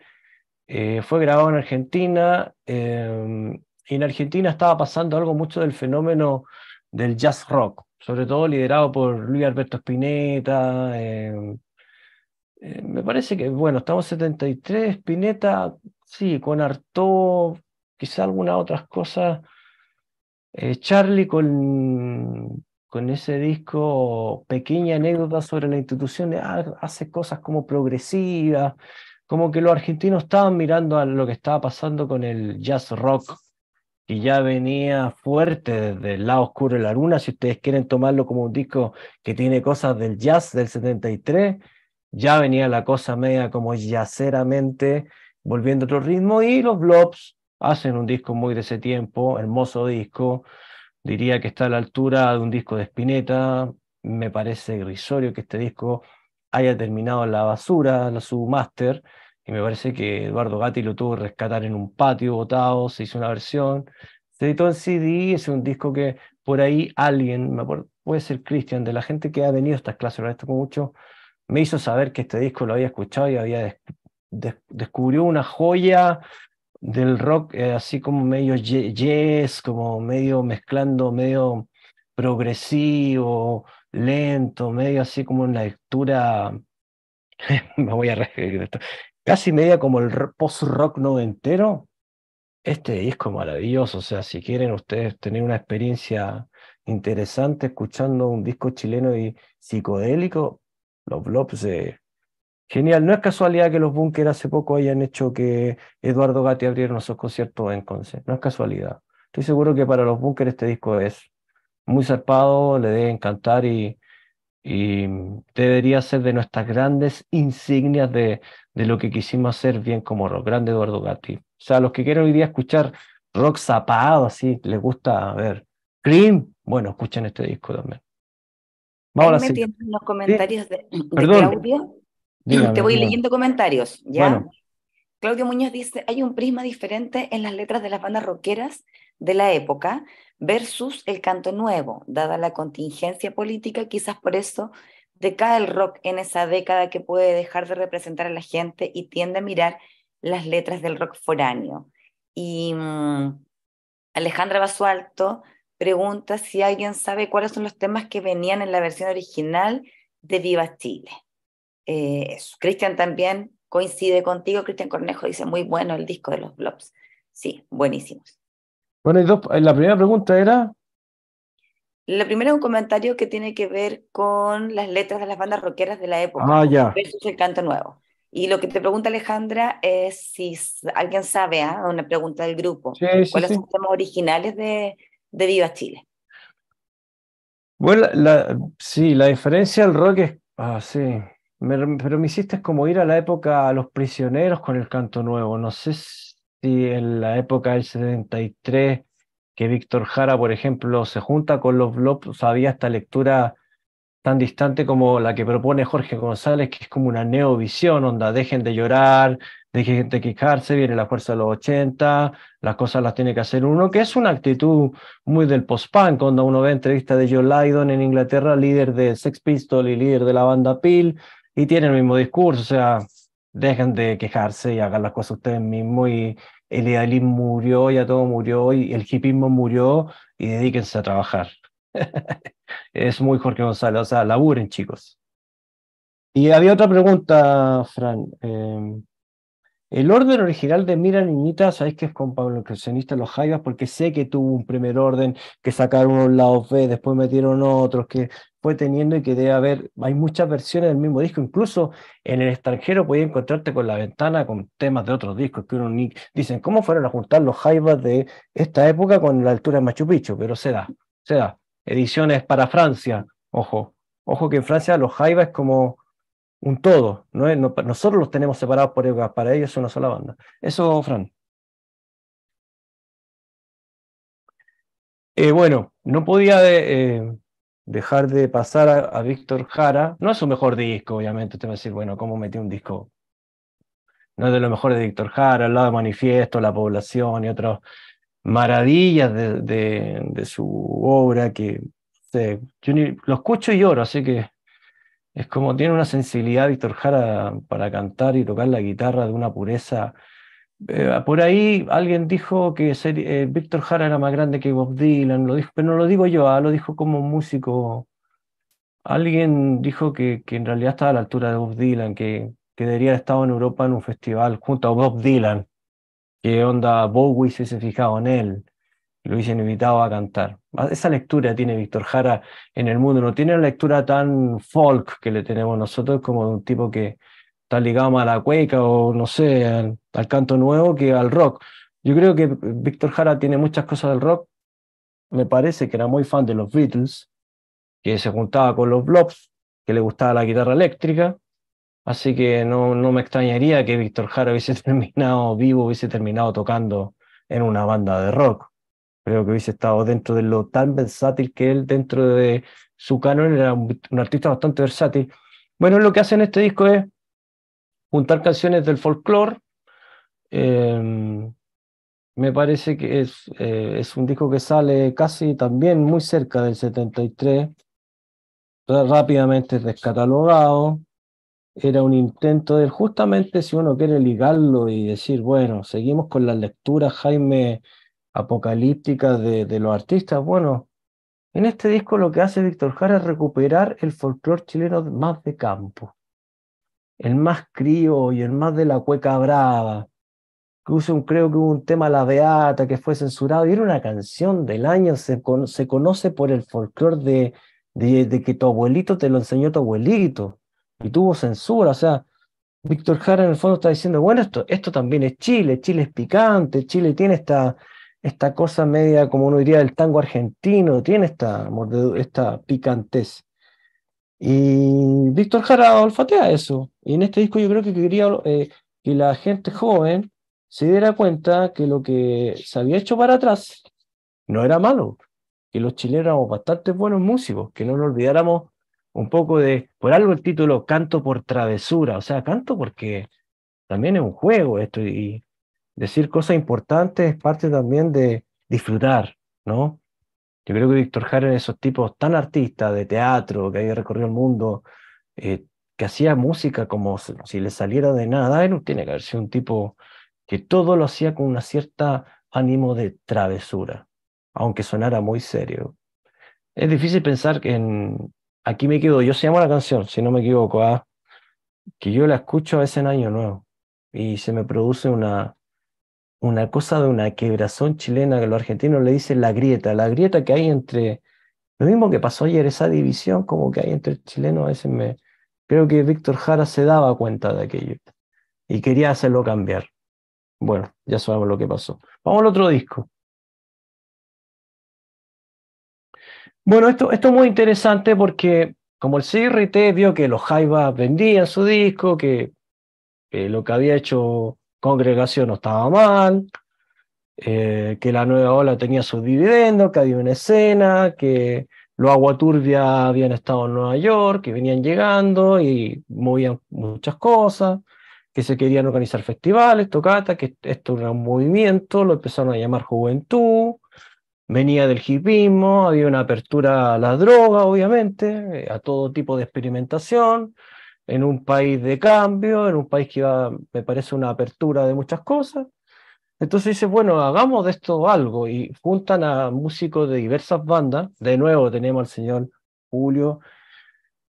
Eh, fue grabado en Argentina em, y en Argentina estaba pasando algo mucho del fenómeno del jazz rock, sobre todo liderado por Luis Alberto Spinetta. Em, eh, me parece que, bueno, estamos 73, Spinetta, sí, con Arto, quizá algunas otras cosas. Eh, Charlie con, con ese disco Pequeña anécdota sobre la institución hace cosas como progresivas, como que los argentinos estaban mirando a lo que estaba pasando con el jazz rock, que ya venía fuerte desde el lado oscuro de la luna, si ustedes quieren tomarlo como un disco que tiene cosas del jazz del 73, ya venía la cosa media como yaceramente volviendo a otro ritmo y los Blobs hacen un disco muy de ese tiempo, hermoso disco, diría que está a la altura de un disco de Spinetta, me parece irrisorio que este disco haya terminado la basura, la, Submaster, y me parece que Eduardo Gatti lo tuvo que rescatar en un patio botado, se hizo una versión, se editó en CD, es un disco que por ahí alguien, me puede ser Cristian, de la gente que ha venido a estas clases, esto mucho, me hizo saber que este disco lo había escuchado y había descubrió una joya del rock, eh, así como medio jazz, como medio mezclando, medio progresivo, lento, medio así como en la lectura, me voy a reír esto, casi media como el post-rock entero. este disco es maravilloso, o sea, si quieren ustedes tener una experiencia interesante escuchando un disco chileno y psicodélico, los blobs de... Genial, no es casualidad que los Bunkers hace poco hayan hecho que Eduardo Gatti abriera esos conciertos en Conce, no es casualidad. Estoy seguro que para los Bunkers este disco es muy zarpado, le debe encantar y, y debería ser de nuestras grandes insignias de, de, lo que quisimos hacer bien como rock. Grande Eduardo Gatti. O sea, los que quieren hoy día escuchar rock zapado, así, les gusta a ver Cream, bueno, escuchen este disco también. Vamos a los comentarios de, Claudio. Te voy leyendo comentarios, ¿ya? Claudio Muñoz dice, hay un prisma diferente en las letras de las bandas rockeras de la época, versus el canto nuevo, dada la contingencia política, quizás por eso decae el rock en esa década que puede dejar de representar a la gente y tiende a mirar las letras del rock foráneo. Y mm, Alejandra Basualto pregunta si alguien sabe cuáles son los temas que venían en la versión original de Viva Chile. Eh, Cristian también coincide contigo, Cristian Cornejo dice, muy bueno el disco de los Blobs. Sí, buenísimos. Bueno, eh, la primera pregunta era... La primera es un comentario que tiene que ver con las letras de las bandas rockeras de la época ah, ya. el canto nuevo. Y lo que te pregunta Alejandra es si alguien sabe, ¿ah? una pregunta del grupo, sí, sí, cuáles son los temas originales de, de Viva Chile. Bueno, sí, la diferencia del rock es. Ah, sí. pero me hiciste como ir a la época a los prisioneros con el canto nuevo. No sé, si, si en la época del 73 que Víctor Jara, por ejemplo, se junta con los Blobs, había esta lectura tan distante como la que propone Jorge González, que es como una neovisión, onda, dejen de llorar, dejen de quejarse, viene la fuerza de los 80, las cosas las tiene que hacer uno, que es una actitud muy del post-punk, cuando uno ve entrevistas de Joe Lydon en Inglaterra, líder de Sex Pistols y líder de la banda Peel, y tiene el mismo discurso, o sea, dejen de quejarse y hagan las cosas ustedes mismos y el idealismo murió, ya todo murió y el hipismo murió y dedíquense a trabajar. es muy Jorge González, o sea, laburen chicos. Y había otra pregunta, Fran. Em, el orden original de Mira Niñita, sabéis que es con Pablo Creacionista Los Jaivas, porque sé que tuvo un primer orden, que sacaron un lados B, después metieron otros, que fue teniendo y que debe haber, hay muchas versiones del mismo disco, incluso en el extranjero podía encontrarte con la ventana con temas de otros discos que uno ni dicen, ¿cómo fueron a juntar los Jaivas de esta época con la altura de Machu Picchu? Pero se da, se da. Ediciones para Francia, ojo, ojo que en Francia los Jaivas es como un todo. Eh, ¿no? nosotros los tenemos separados por épocas, para ellos es una sola banda. Eso, Fran. Eh, bueno, no podía eh, dejar de pasar a, Víctor Jara. No es su mejor disco, obviamente. Usted va a decir, bueno, ¿cómo metí un disco? No es de lo mejor de Víctor Jara, al lado de Manifiesto, La Población y otras maravillas de, su obra que lo escucho y lloro, así que es como tiene una sensibilidad Víctor Jara para cantar y tocar la guitarra de una pureza. Eh, por ahí alguien dijo que eh, Víctor Jara era más grande que Bob Dylan, lo pero no lo digo yo, ah, lo dijo como músico. Alguien dijo que, en realidad estaba a la altura de Bob Dylan, que, que debería haber estado en Europa en un festival junto a Bob Dylan. Que onda Bowie si se fijaba en él lo hubiesen invitado a cantar. Ah, esa lectura tiene Víctor Jara en el mundo, no tiene una lectura tan folk que le tenemos nosotros como de un tipo que está ligado a la cueca o no sé, al, canto nuevo que al rock. Yo creo que Víctor Jara tiene muchas cosas del rock. Me parece que era muy fan de los Beatles, que se juntaba con los Blobs, que le gustaba la guitarra eléctrica. Así que no, no me extrañaría que Víctor Jara hubiese terminado vivo, hubiese terminado tocando en una banda de rock creo que hubiese estado dentro de lo tan versátil que él dentro de su canon era un, artista bastante versátil. Bueno, lo que hace en este disco es juntar canciones del folclore. Em, me parece que es, eh, es un disco que sale casi también muy cerca del 73, rápidamente descatalogado. Era un intento de, justamente si uno quiere ligarlo y decir, bueno, seguimos con las lecturas, Jaime Apocalíptica de, los artistas. Bueno, en este disco lo que hace Víctor Jara es recuperar el folclore chileno más de campo, el más crío y el más de la cueca brava. Incluso creo que hubo un tema La Beata que fue censurado y era una canción del año, se, conoce por el folclore de, de, que tu abuelito te lo enseñó tu abuelito y tuvo censura. O sea, Víctor Jara en el fondo está diciendo, bueno, esto, esto también es Chile, Chile es picante, Chile tiene esta, esta cosa media, como uno diría, del tango argentino, tiene esta, esta picantez. Y Víctor Jara olfatea eso. Y en este disco yo creo que quería eh, que la gente joven se diera cuenta que lo que se había hecho para atrás no era malo, que los chilenos éramos bastante buenos músicos, que no nos olvidáramos un poco de, por algo el título, canto por travesura, o sea, canto porque también es un juego esto y, decir cosas importantes es parte también de disfrutar, ¿no? Yo creo que Víctor Jara esos tipos tan artistas de teatro que había recorrido el mundo, eh, que hacía música como si le saliera de nada, él tiene que haber sido un tipo que todo lo hacía con una cierta ánimo de travesura, aunque sonara muy serio. Es difícil pensar que en... Aquí me quedo, yo se llama la canción, si no me equivoco, ¿ah? que yo la escucho a veces en Año Nuevo y se me produce una una cosa de una quebrazón chilena que los argentinos le dicen la grieta, la grieta que hay entre, lo mismo que pasó ayer, esa división como que hay entre chilenos, a veces me, creo que Víctor Jara se daba cuenta de aquello y quería hacerlo cambiar. Bueno, ya sabemos lo que pasó. Vamos al otro disco. Bueno, esto, esto es muy interesante porque como el CRT vio que los Jaivas vendían su disco, que lo que había hecho congregación no estaba mal, eh, que la nueva ola tenía sus dividendos, que había una escena, que los turbia habían estado en Nueva York, que venían llegando y movían muchas cosas, que se querían organizar festivales, tocata, que esto era un movimiento, lo empezaron a llamar juventud, venía del hipismo, había una apertura a la droga, obviamente, eh, a todo tipo de experimentación, en un país de cambio, en un país que iba, me parece, una apertura de muchas cosas. Entonces dice bueno, hagamos de esto algo y juntan a músicos de diversas bandas. De nuevo tenemos al señor Julio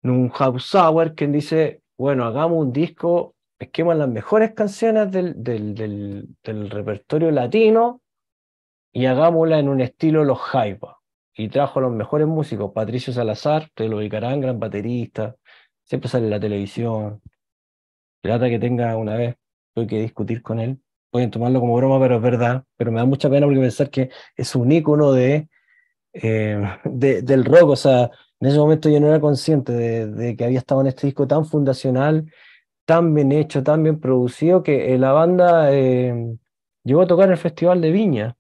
Nunhausauer, quien dice, bueno, hagamos un disco, esquema las mejores canciones del, del, del, repertorio latino y hagámosla en un estilo los Jaipa. Y trajo a los mejores músicos, Patricio Salazar, te lo ubicarán, gran baterista, Siempre sale en la televisión. Plata que tenga una vez, tuve que discutir con él. Pueden tomarlo como broma, pero es verdad. Pero me da mucha pena porque pensar que es un icono eh, de, del rock. O sea, en ese momento yo no era consciente de, que había estado en este disco tan fundacional, tan bien hecho, tan bien producido, que eh, la banda eh, llegó a tocar en el Festival de Viña.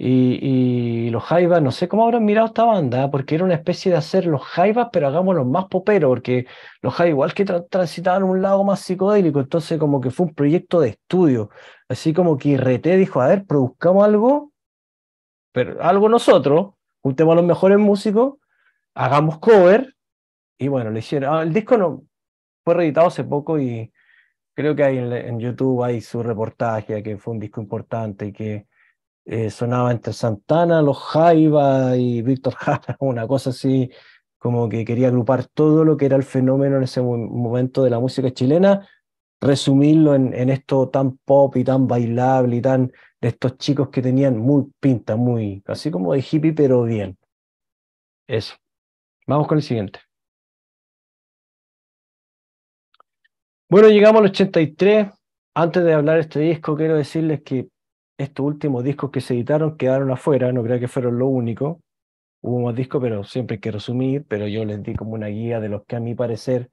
Y, los Jaivas, no sé cómo habrán mirado esta banda, ¿eh? porque era una especie de hacer los Jaivas, pero hagámoslos más poperos, porque los Jaivas igual que transitaban un lado más psicodélico, entonces como que fue un proyecto de estudio, así como que RT dijo, a ver, produzcamos algo, pero algo nosotros, juntemos a los mejores músicos, hagamos cover, y bueno, le hicieron, ah, el disco no, fue reeditado hace poco y creo que hay en YouTube hay su reportaje, que fue un disco importante y que eh, sonaba entre Santana, los Jaiba y Víctor Jara, una cosa así, como que quería agrupar todo lo que era el fenómeno en ese momento de la música chilena, resumirlo en, en esto tan pop y tan bailable y tan de estos chicos que tenían muy pinta, muy, así como de hippie, pero bien. Eso. Vamos con el siguiente. Bueno, llegamos al 83. Antes de hablar de este disco, quiero decirles que estos últimos discos que se editaron quedaron afuera, no creo que fueron lo único. Hubo más discos, pero siempre hay que resumir, pero yo les di como una guía de los que a mi parecer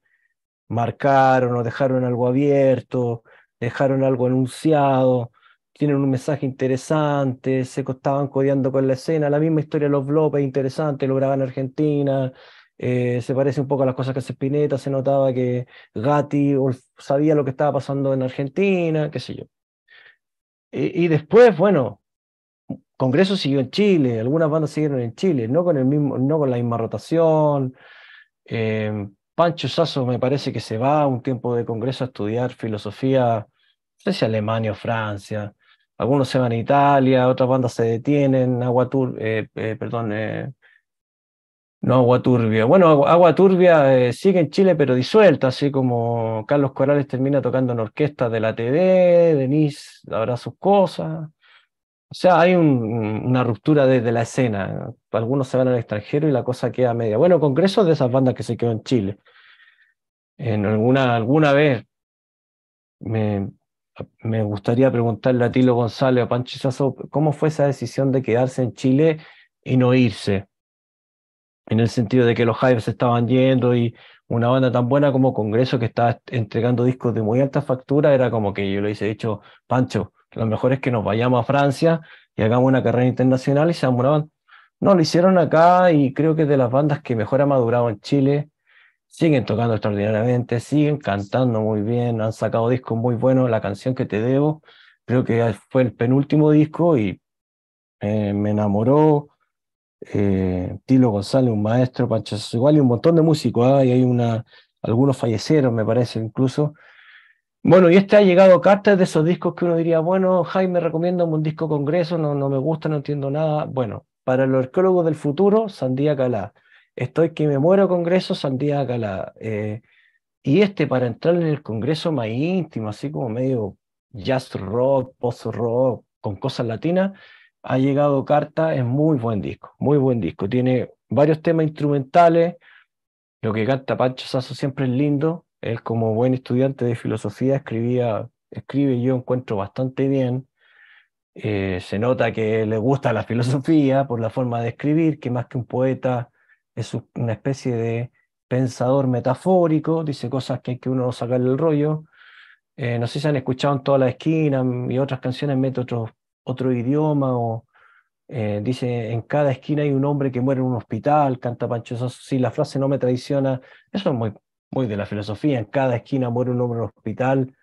marcaron o dejaron algo abierto, dejaron algo anunciado, tienen un mensaje interesante, se estaban codeando con la escena, la misma historia de los López interesante, lo graban en Argentina, eh, se parece un poco a las cosas que hace Spinetta, se notaba que Gatti sabía lo que estaba pasando en Argentina, qué sé yo. Y, después, bueno, Congreso siguió en Chile, algunas bandas siguieron en Chile, no con, el mismo, no con la misma rotación. Eh, Pancho Sasso me parece que se va un tiempo de Congreso a estudiar filosofía, no sé si Alemania o Francia. Algunos se van a Italia, otras bandas se detienen, Aguatur, eh, eh perdón, eh, no, agua turbia. Bueno, agua turbia eh, sigue en Chile, pero disuelta, así como Carlos Corales termina tocando en orquesta de la TV, Denise habrá sus cosas. O sea, hay una ruptura desde la escena. Algunos se van al extranjero y la cosa queda media. Bueno, congresos de esas bandas que se quedó en Chile. En alguna, alguna vez me, gustaría preguntarle a Tilo González o a Panchizazo cómo fue esa decisión de quedarse en Chile y no irse en el sentido de que los Hives estaban yendo y una banda tan buena como Congreso que estaba entregando discos de muy alta factura, era como que yo le hice dicho, Pancho, lo mejor es que nos vayamos a Francia y hagamos una carrera internacional y se una No, lo hicieron acá y creo que es de las bandas que mejor ha madurado en Chile, siguen tocando extraordinariamente, siguen cantando muy bien, han sacado discos muy buenos, la canción que te debo, creo que fue el penúltimo disco y eh, me enamoró, eh, Tilo González, un maestro, Pancho igual y un montón de músicos, ¿eh? hay una, algunos fallecieron, me parece incluso. Bueno, y este ha llegado cartas de esos discos que uno diría, bueno, Jaime, recomiéndame un disco congreso, no, no me gusta, no entiendo nada. Bueno, para los arqueólogos del futuro, Sandía Calá. Estoy que me muero congreso, Sandía Calá. Eh, y este para entrar en el congreso más íntimo, así como medio jazz rock, post rock, con cosas latinas, ha llegado Carta, es muy buen disco, muy buen disco. Tiene varios temas instrumentales, lo que canta Pancho Sasso siempre es lindo, él como buen estudiante de filosofía escribía, escribe yo encuentro bastante bien, eh, se nota que le gusta la filosofía por la forma de escribir, que más que un poeta es una especie de pensador metafórico, dice cosas que hay que uno sacarle el rollo. Eh, no sé si han escuchado en Toda la esquina y otras canciones, mete otros otro idioma o eh, dice en cada esquina hay un hombre que muere en un hospital, canta Pancho Sosa, si la frase no me traiciona, eso es muy, muy de la filosofía, en cada esquina muere un hombre en un hospital,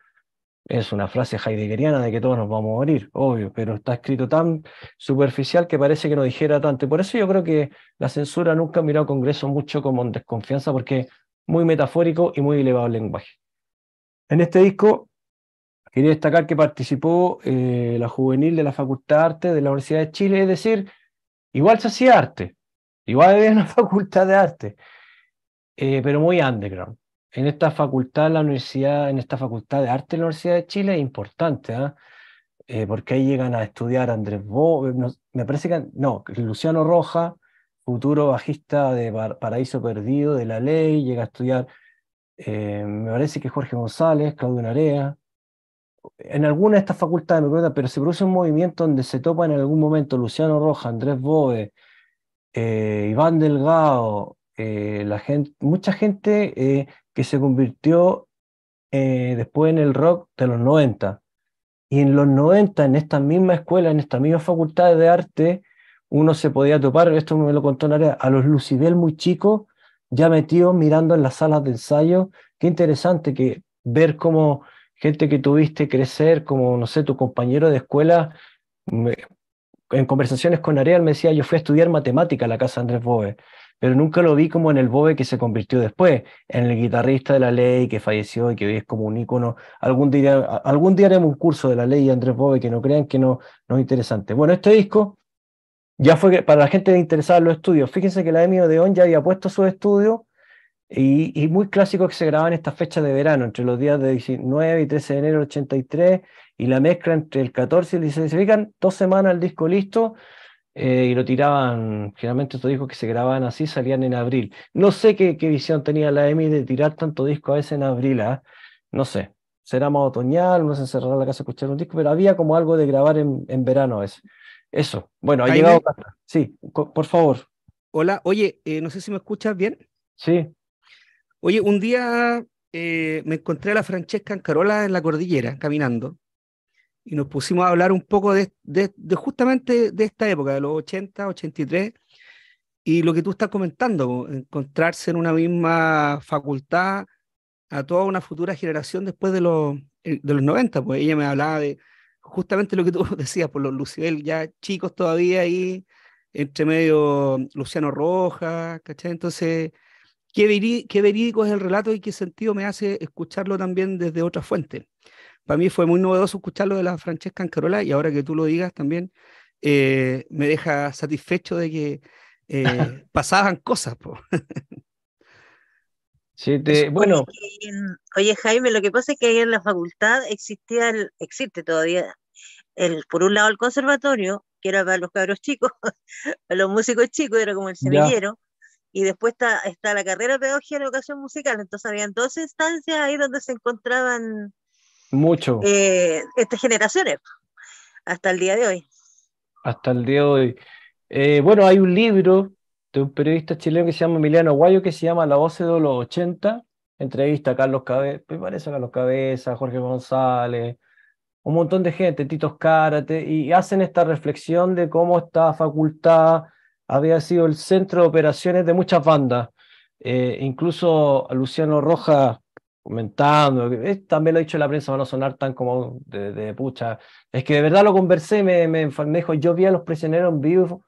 es una frase heideggeriana de que todos nos vamos a morir, obvio, pero está escrito tan superficial que parece que no dijera tanto. Y por eso yo creo que la censura nunca miró al Congreso mucho como en desconfianza, porque muy metafórico y muy elevado lenguaje. En este disco Quería destacar que participó eh, la juvenil de la Facultad de Arte de la Universidad de Chile, es decir, igual se hacía arte, igual había una facultad de arte, eh, pero muy underground. En esta facultad, la universidad, en esta facultad de arte de la Universidad de Chile es importante, ¿ah? eh, porque ahí llegan a estudiar Andrés Bo, me parece que, no, Luciano Roja, futuro bajista de Paraíso Perdido, de La Ley, llega a estudiar, me parece que Jorge González, Claudio Narea, en alguna de estas facultades, me pero se produce un movimiento donde se topan en algún momento Luciano Roja, Andrés Bove, eh, Iván Delgado, eh, la gente, mucha gente eh, que se convirtió después en el rock de los 90. Y en los 90, en esta misma escuela, en estas mismas facultades de arte, uno se podía topar, esto me lo contó Narea, a los Lucibel muy chicos, ya metidos mirando en las salas de ensayo. Qué interesante que ver cómo gente que tuviste crecer, como, no sé, tu compañero de escuela, en conversaciones con Ariel me decía, yo fui a estudiar matemática a la casa de Andrés Bove, pero nunca lo vi como en el Bove que se convirtió después, en el guitarrista de la ley que falleció y que hoy es como un ícono. Algún día, algún haremos un curso de la ley de Andrés Bove que no crean que no, no es interesante. Bueno, este disco ya fue para la gente interesada en los estudios. Fíjense que la EMI de ya había puesto su estudio y, muy clásico que se grababan en estas fechas de verano, entre los días de 19 y 13 de enero del 83, y la mezcla entre el 14 y el 16. Se dos semanas el disco listo, eh, y lo tiraban, generalmente estos discos que se grababan así salían en abril. No sé qué, visión tenía la EMI de tirar tanto disco a veces en abril, ¿ah? no sé. Será más otoñal, uno se encerrará la casa a escuchar un disco, pero había como algo de grabar en, verano a veces. Eso. Bueno, ha llegado. Sí, por favor. Hola, oye, eh, no sé si me escuchas bien. Sí. Oye, un día eh, me encontré a la Francesca Ancarola en la cordillera, caminando, y nos pusimos a hablar un poco de, justamente de esta época, de los 80, 83, y lo que tú estás comentando, encontrarse en una misma facultad a toda una futura generación después de los, eh, de los 90, pues ella me hablaba de justamente lo que tú decías, por pues los Lucibel ya chicos todavía ahí, entre medio Luciano Rojas, ¿cachai? Entonces, qué, verídico es el relato y qué sentido me hace escucharlo también desde otra fuente. Para mí fue muy novedoso escucharlo de la Francesca Ancarola y ahora que tú lo digas también, eh, me deja satisfecho de que eh, pasaban cosas. sí, bueno. Oye, Jaime, lo que pasa es que ahí en la facultad existía, existe todavía, el, por un lado el conservatorio, que era para los cabros chicos, para los músicos chicos, era como el semillero y después está, la carrera de en educación musical, entonces había dos instancias ahí donde se encontraban mucho eh, estas generaciones hasta el día de hoy. Hasta el día de hoy. Eh, bueno, hay un libro de un periodista chileno que se llama Emiliano Guayo, que se llama La voz de los 80, entrevista a Carlos Cabeza, me parece a Carlos Cabeza, Jorge González, un montón de gente, Tito Cárate, y hacen esta reflexión de cómo esta facultad había sido el centro de operaciones de muchas bandas. Eh, incluso Luciano Rojas comentando, eh, también lo he dicho la prensa van a sonar tan como de, pucha. Es que de verdad lo conversé, me, me, dijo, yo vi a los prisioneros vivos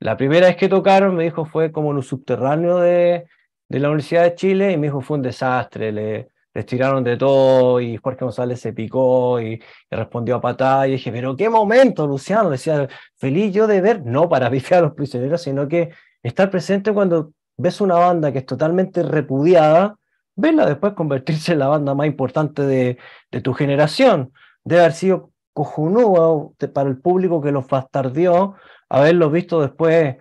La primera vez que tocaron, me dijo, fue como en un subterráneo de, de la Universidad de Chile y me dijo, fue un desastre. Le, les tiraron de todo y Jorge González se picó y, respondió a patada y dije, pero qué momento, Luciano, le decía, feliz yo de ver, no para pifiar a los prisioneros, sino que estar presente cuando ves una banda que es totalmente repudiada, verla después convertirse en la banda más importante de, de tu generación. Debe haber sido cojonudo para el público que los bastardió haberlos visto después,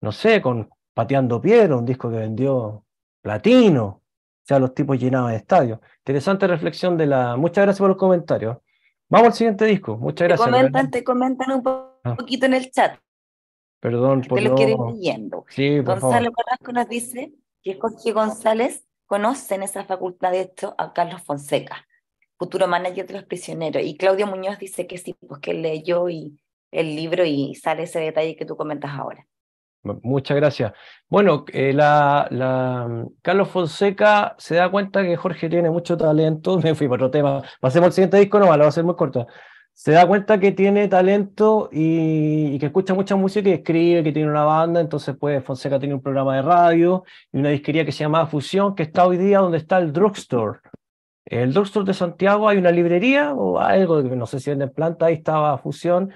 no sé, con Pateando Piedra, un disco que vendió platino sea, los tipos de estadios. Interesante reflexión de la... Muchas gracias por los comentarios. Vamos al siguiente disco. Muchas gracias. comentan, comentan un ah. poquito en el chat. Perdón por Te lo leyendo. Sí, por Gonzalo Carrasco nos dice que Jorge González conoce en esa facultad de esto a Carlos Fonseca, futuro manager de los prisioneros. Y Claudio Muñoz dice que sí, pues que leyó el libro y sale ese detalle que tú comentas ahora. Muchas gracias. Bueno, eh, la, Carlos Fonseca se da cuenta que Jorge tiene mucho talento. Me fui para otro tema. Pasemos al siguiente disco, no, lo va a ser muy corto. Se da cuenta que tiene talento y, que escucha mucha música y escribe, que tiene una banda. Entonces, pues Fonseca tiene un programa de radio y una disquería que se llama Fusión, que está hoy día donde está el drugstore. el drugstore de Santiago hay una librería o algo, no sé si en planta, ahí estaba Fusión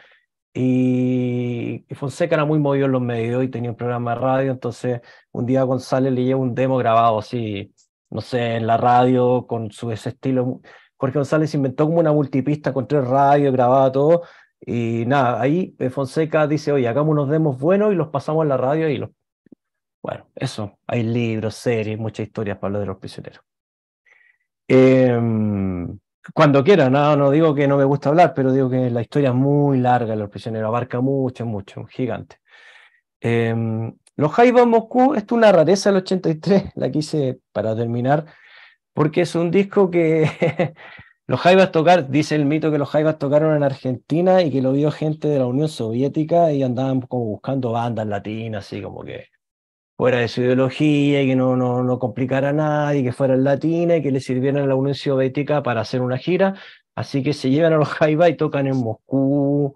y, Fonseca era muy movido en los medios y tenía un programa de radio, entonces un día González le lleva un demo grabado así, no sé, en la radio, con su, ese estilo. Jorge González inventó como una multipista con tres radios, grababa todo, y nada, ahí eh, Fonseca dice, oye, hagamos unos demos buenos y los pasamos en la radio y los... Bueno, eso, hay libros, series, muchas historias para hablar de los prisioneros. Eh, cuando quiera, no, no digo que no me gusta hablar, pero digo que la historia es muy larga, Los prisioneros abarca mucho, mucho, gigante. Eh, los Jaivas Moscú es una rareza del 83, la quise para terminar, porque es un disco que los Jaivas tocar, dice el mito que los Jaivas tocaron en Argentina y que lo vio gente de la Unión Soviética y andaban como buscando bandas latinas, así como que fuera de su ideología y que no, no, no complicara a nadie, que en latina y que le sirviera la Unión Soviética para hacer una gira. Así que se llevan a los Jaiba y tocan en Moscú,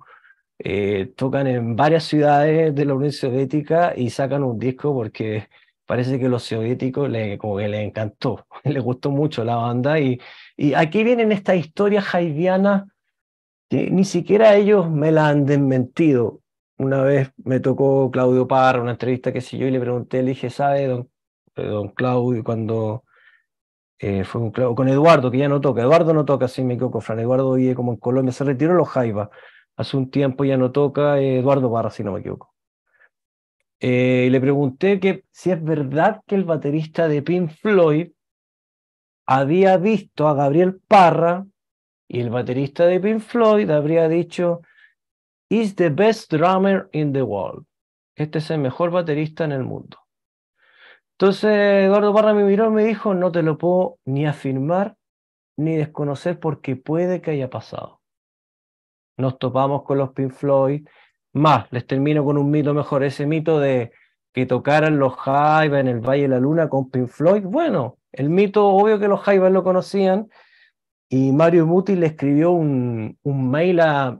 eh, tocan en varias ciudades de la Unión Soviética y sacan un disco porque parece que a los soviéticos le, como que les encantó, les gustó mucho la banda. Y, y aquí vienen esta historia jaivianas que ni siquiera ellos me la han desmentido una vez me tocó Claudio Parra, una entrevista que sé yo, y le pregunté, le dije, ¿sabe, don, eh, Claudio, cuando eh, fue con Eduardo, que ya no toca, Eduardo no toca, sí, me equivoco, Fran, Eduardo vive como en Colombia, se retiró los Jaivas, hace un tiempo ya no toca, eh, Eduardo Parra, si no me equivoco. y le pregunté que si es verdad que el baterista de Pink Floyd había visto a Gabriel Parra y el baterista de Pink Floyd habría dicho, is the best drummer in the world. Este es el mejor baterista en el mundo. Entonces Eduardo Barra me miró y me dijo, no te lo puedo ni afirmar ni desconocer porque puede que haya pasado. Nos topamos con los Pink Floyd, más, les termino con un mito mejor, ese mito de que tocaran los Jaivas en el Valle de la Luna con Pink Floyd. Bueno, el mito, obvio que los Jaivas lo conocían, y Mario Muti le escribió un, un mail a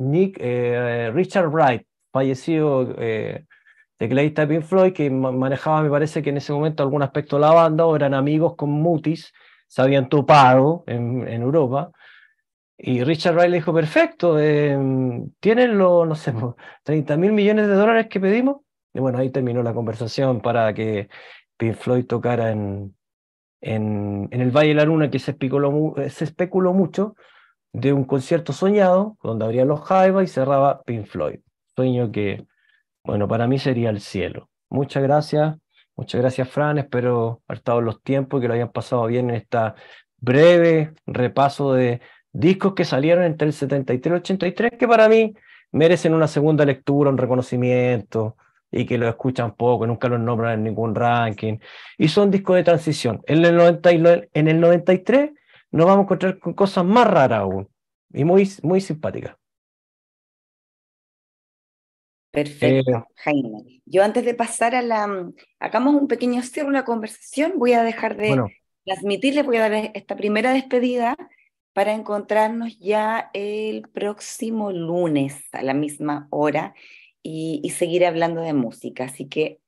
Nick eh, Richard Wright, fallecido eh, de de de Pink Floyd, que manejaba, me parece que en ese momento algún aspecto de la banda, o eran amigos con Mutis, se habían topado en, Europa. Y Richard Wright le dijo, perfecto, em, ¿tienen los, no sé, 30 mil millones de dólares que pedimos? Y bueno, ahí terminó la conversación para que Pink Floyd tocara en, en, el Valle de la Luna, que se especuló mucho, de un concierto soñado, donde abría los Jaiba y cerraba Pink Floyd. Sueño que, bueno, para mí sería el cielo. Muchas gracias, muchas gracias Fran, espero haber estado los tiempos que lo hayan pasado bien en esta breve repaso de discos que salieron entre el 73 y el 83, que para mí merecen una segunda lectura, un reconocimiento, y que lo escuchan poco, nunca lo nombran en ningún ranking, y son discos de transición. En el, en el 93 nos vamos a encontrar con cosas más raras aún y muy, muy simpáticas. Perfecto, eh, Jaime. Yo antes de pasar a la... Hagamos un pequeño cierre una conversación. Voy a dejar de transmitirles, voy a dar esta primera despedida para encontrarnos ya el próximo lunes a la misma hora y, y seguir hablando de música. Así que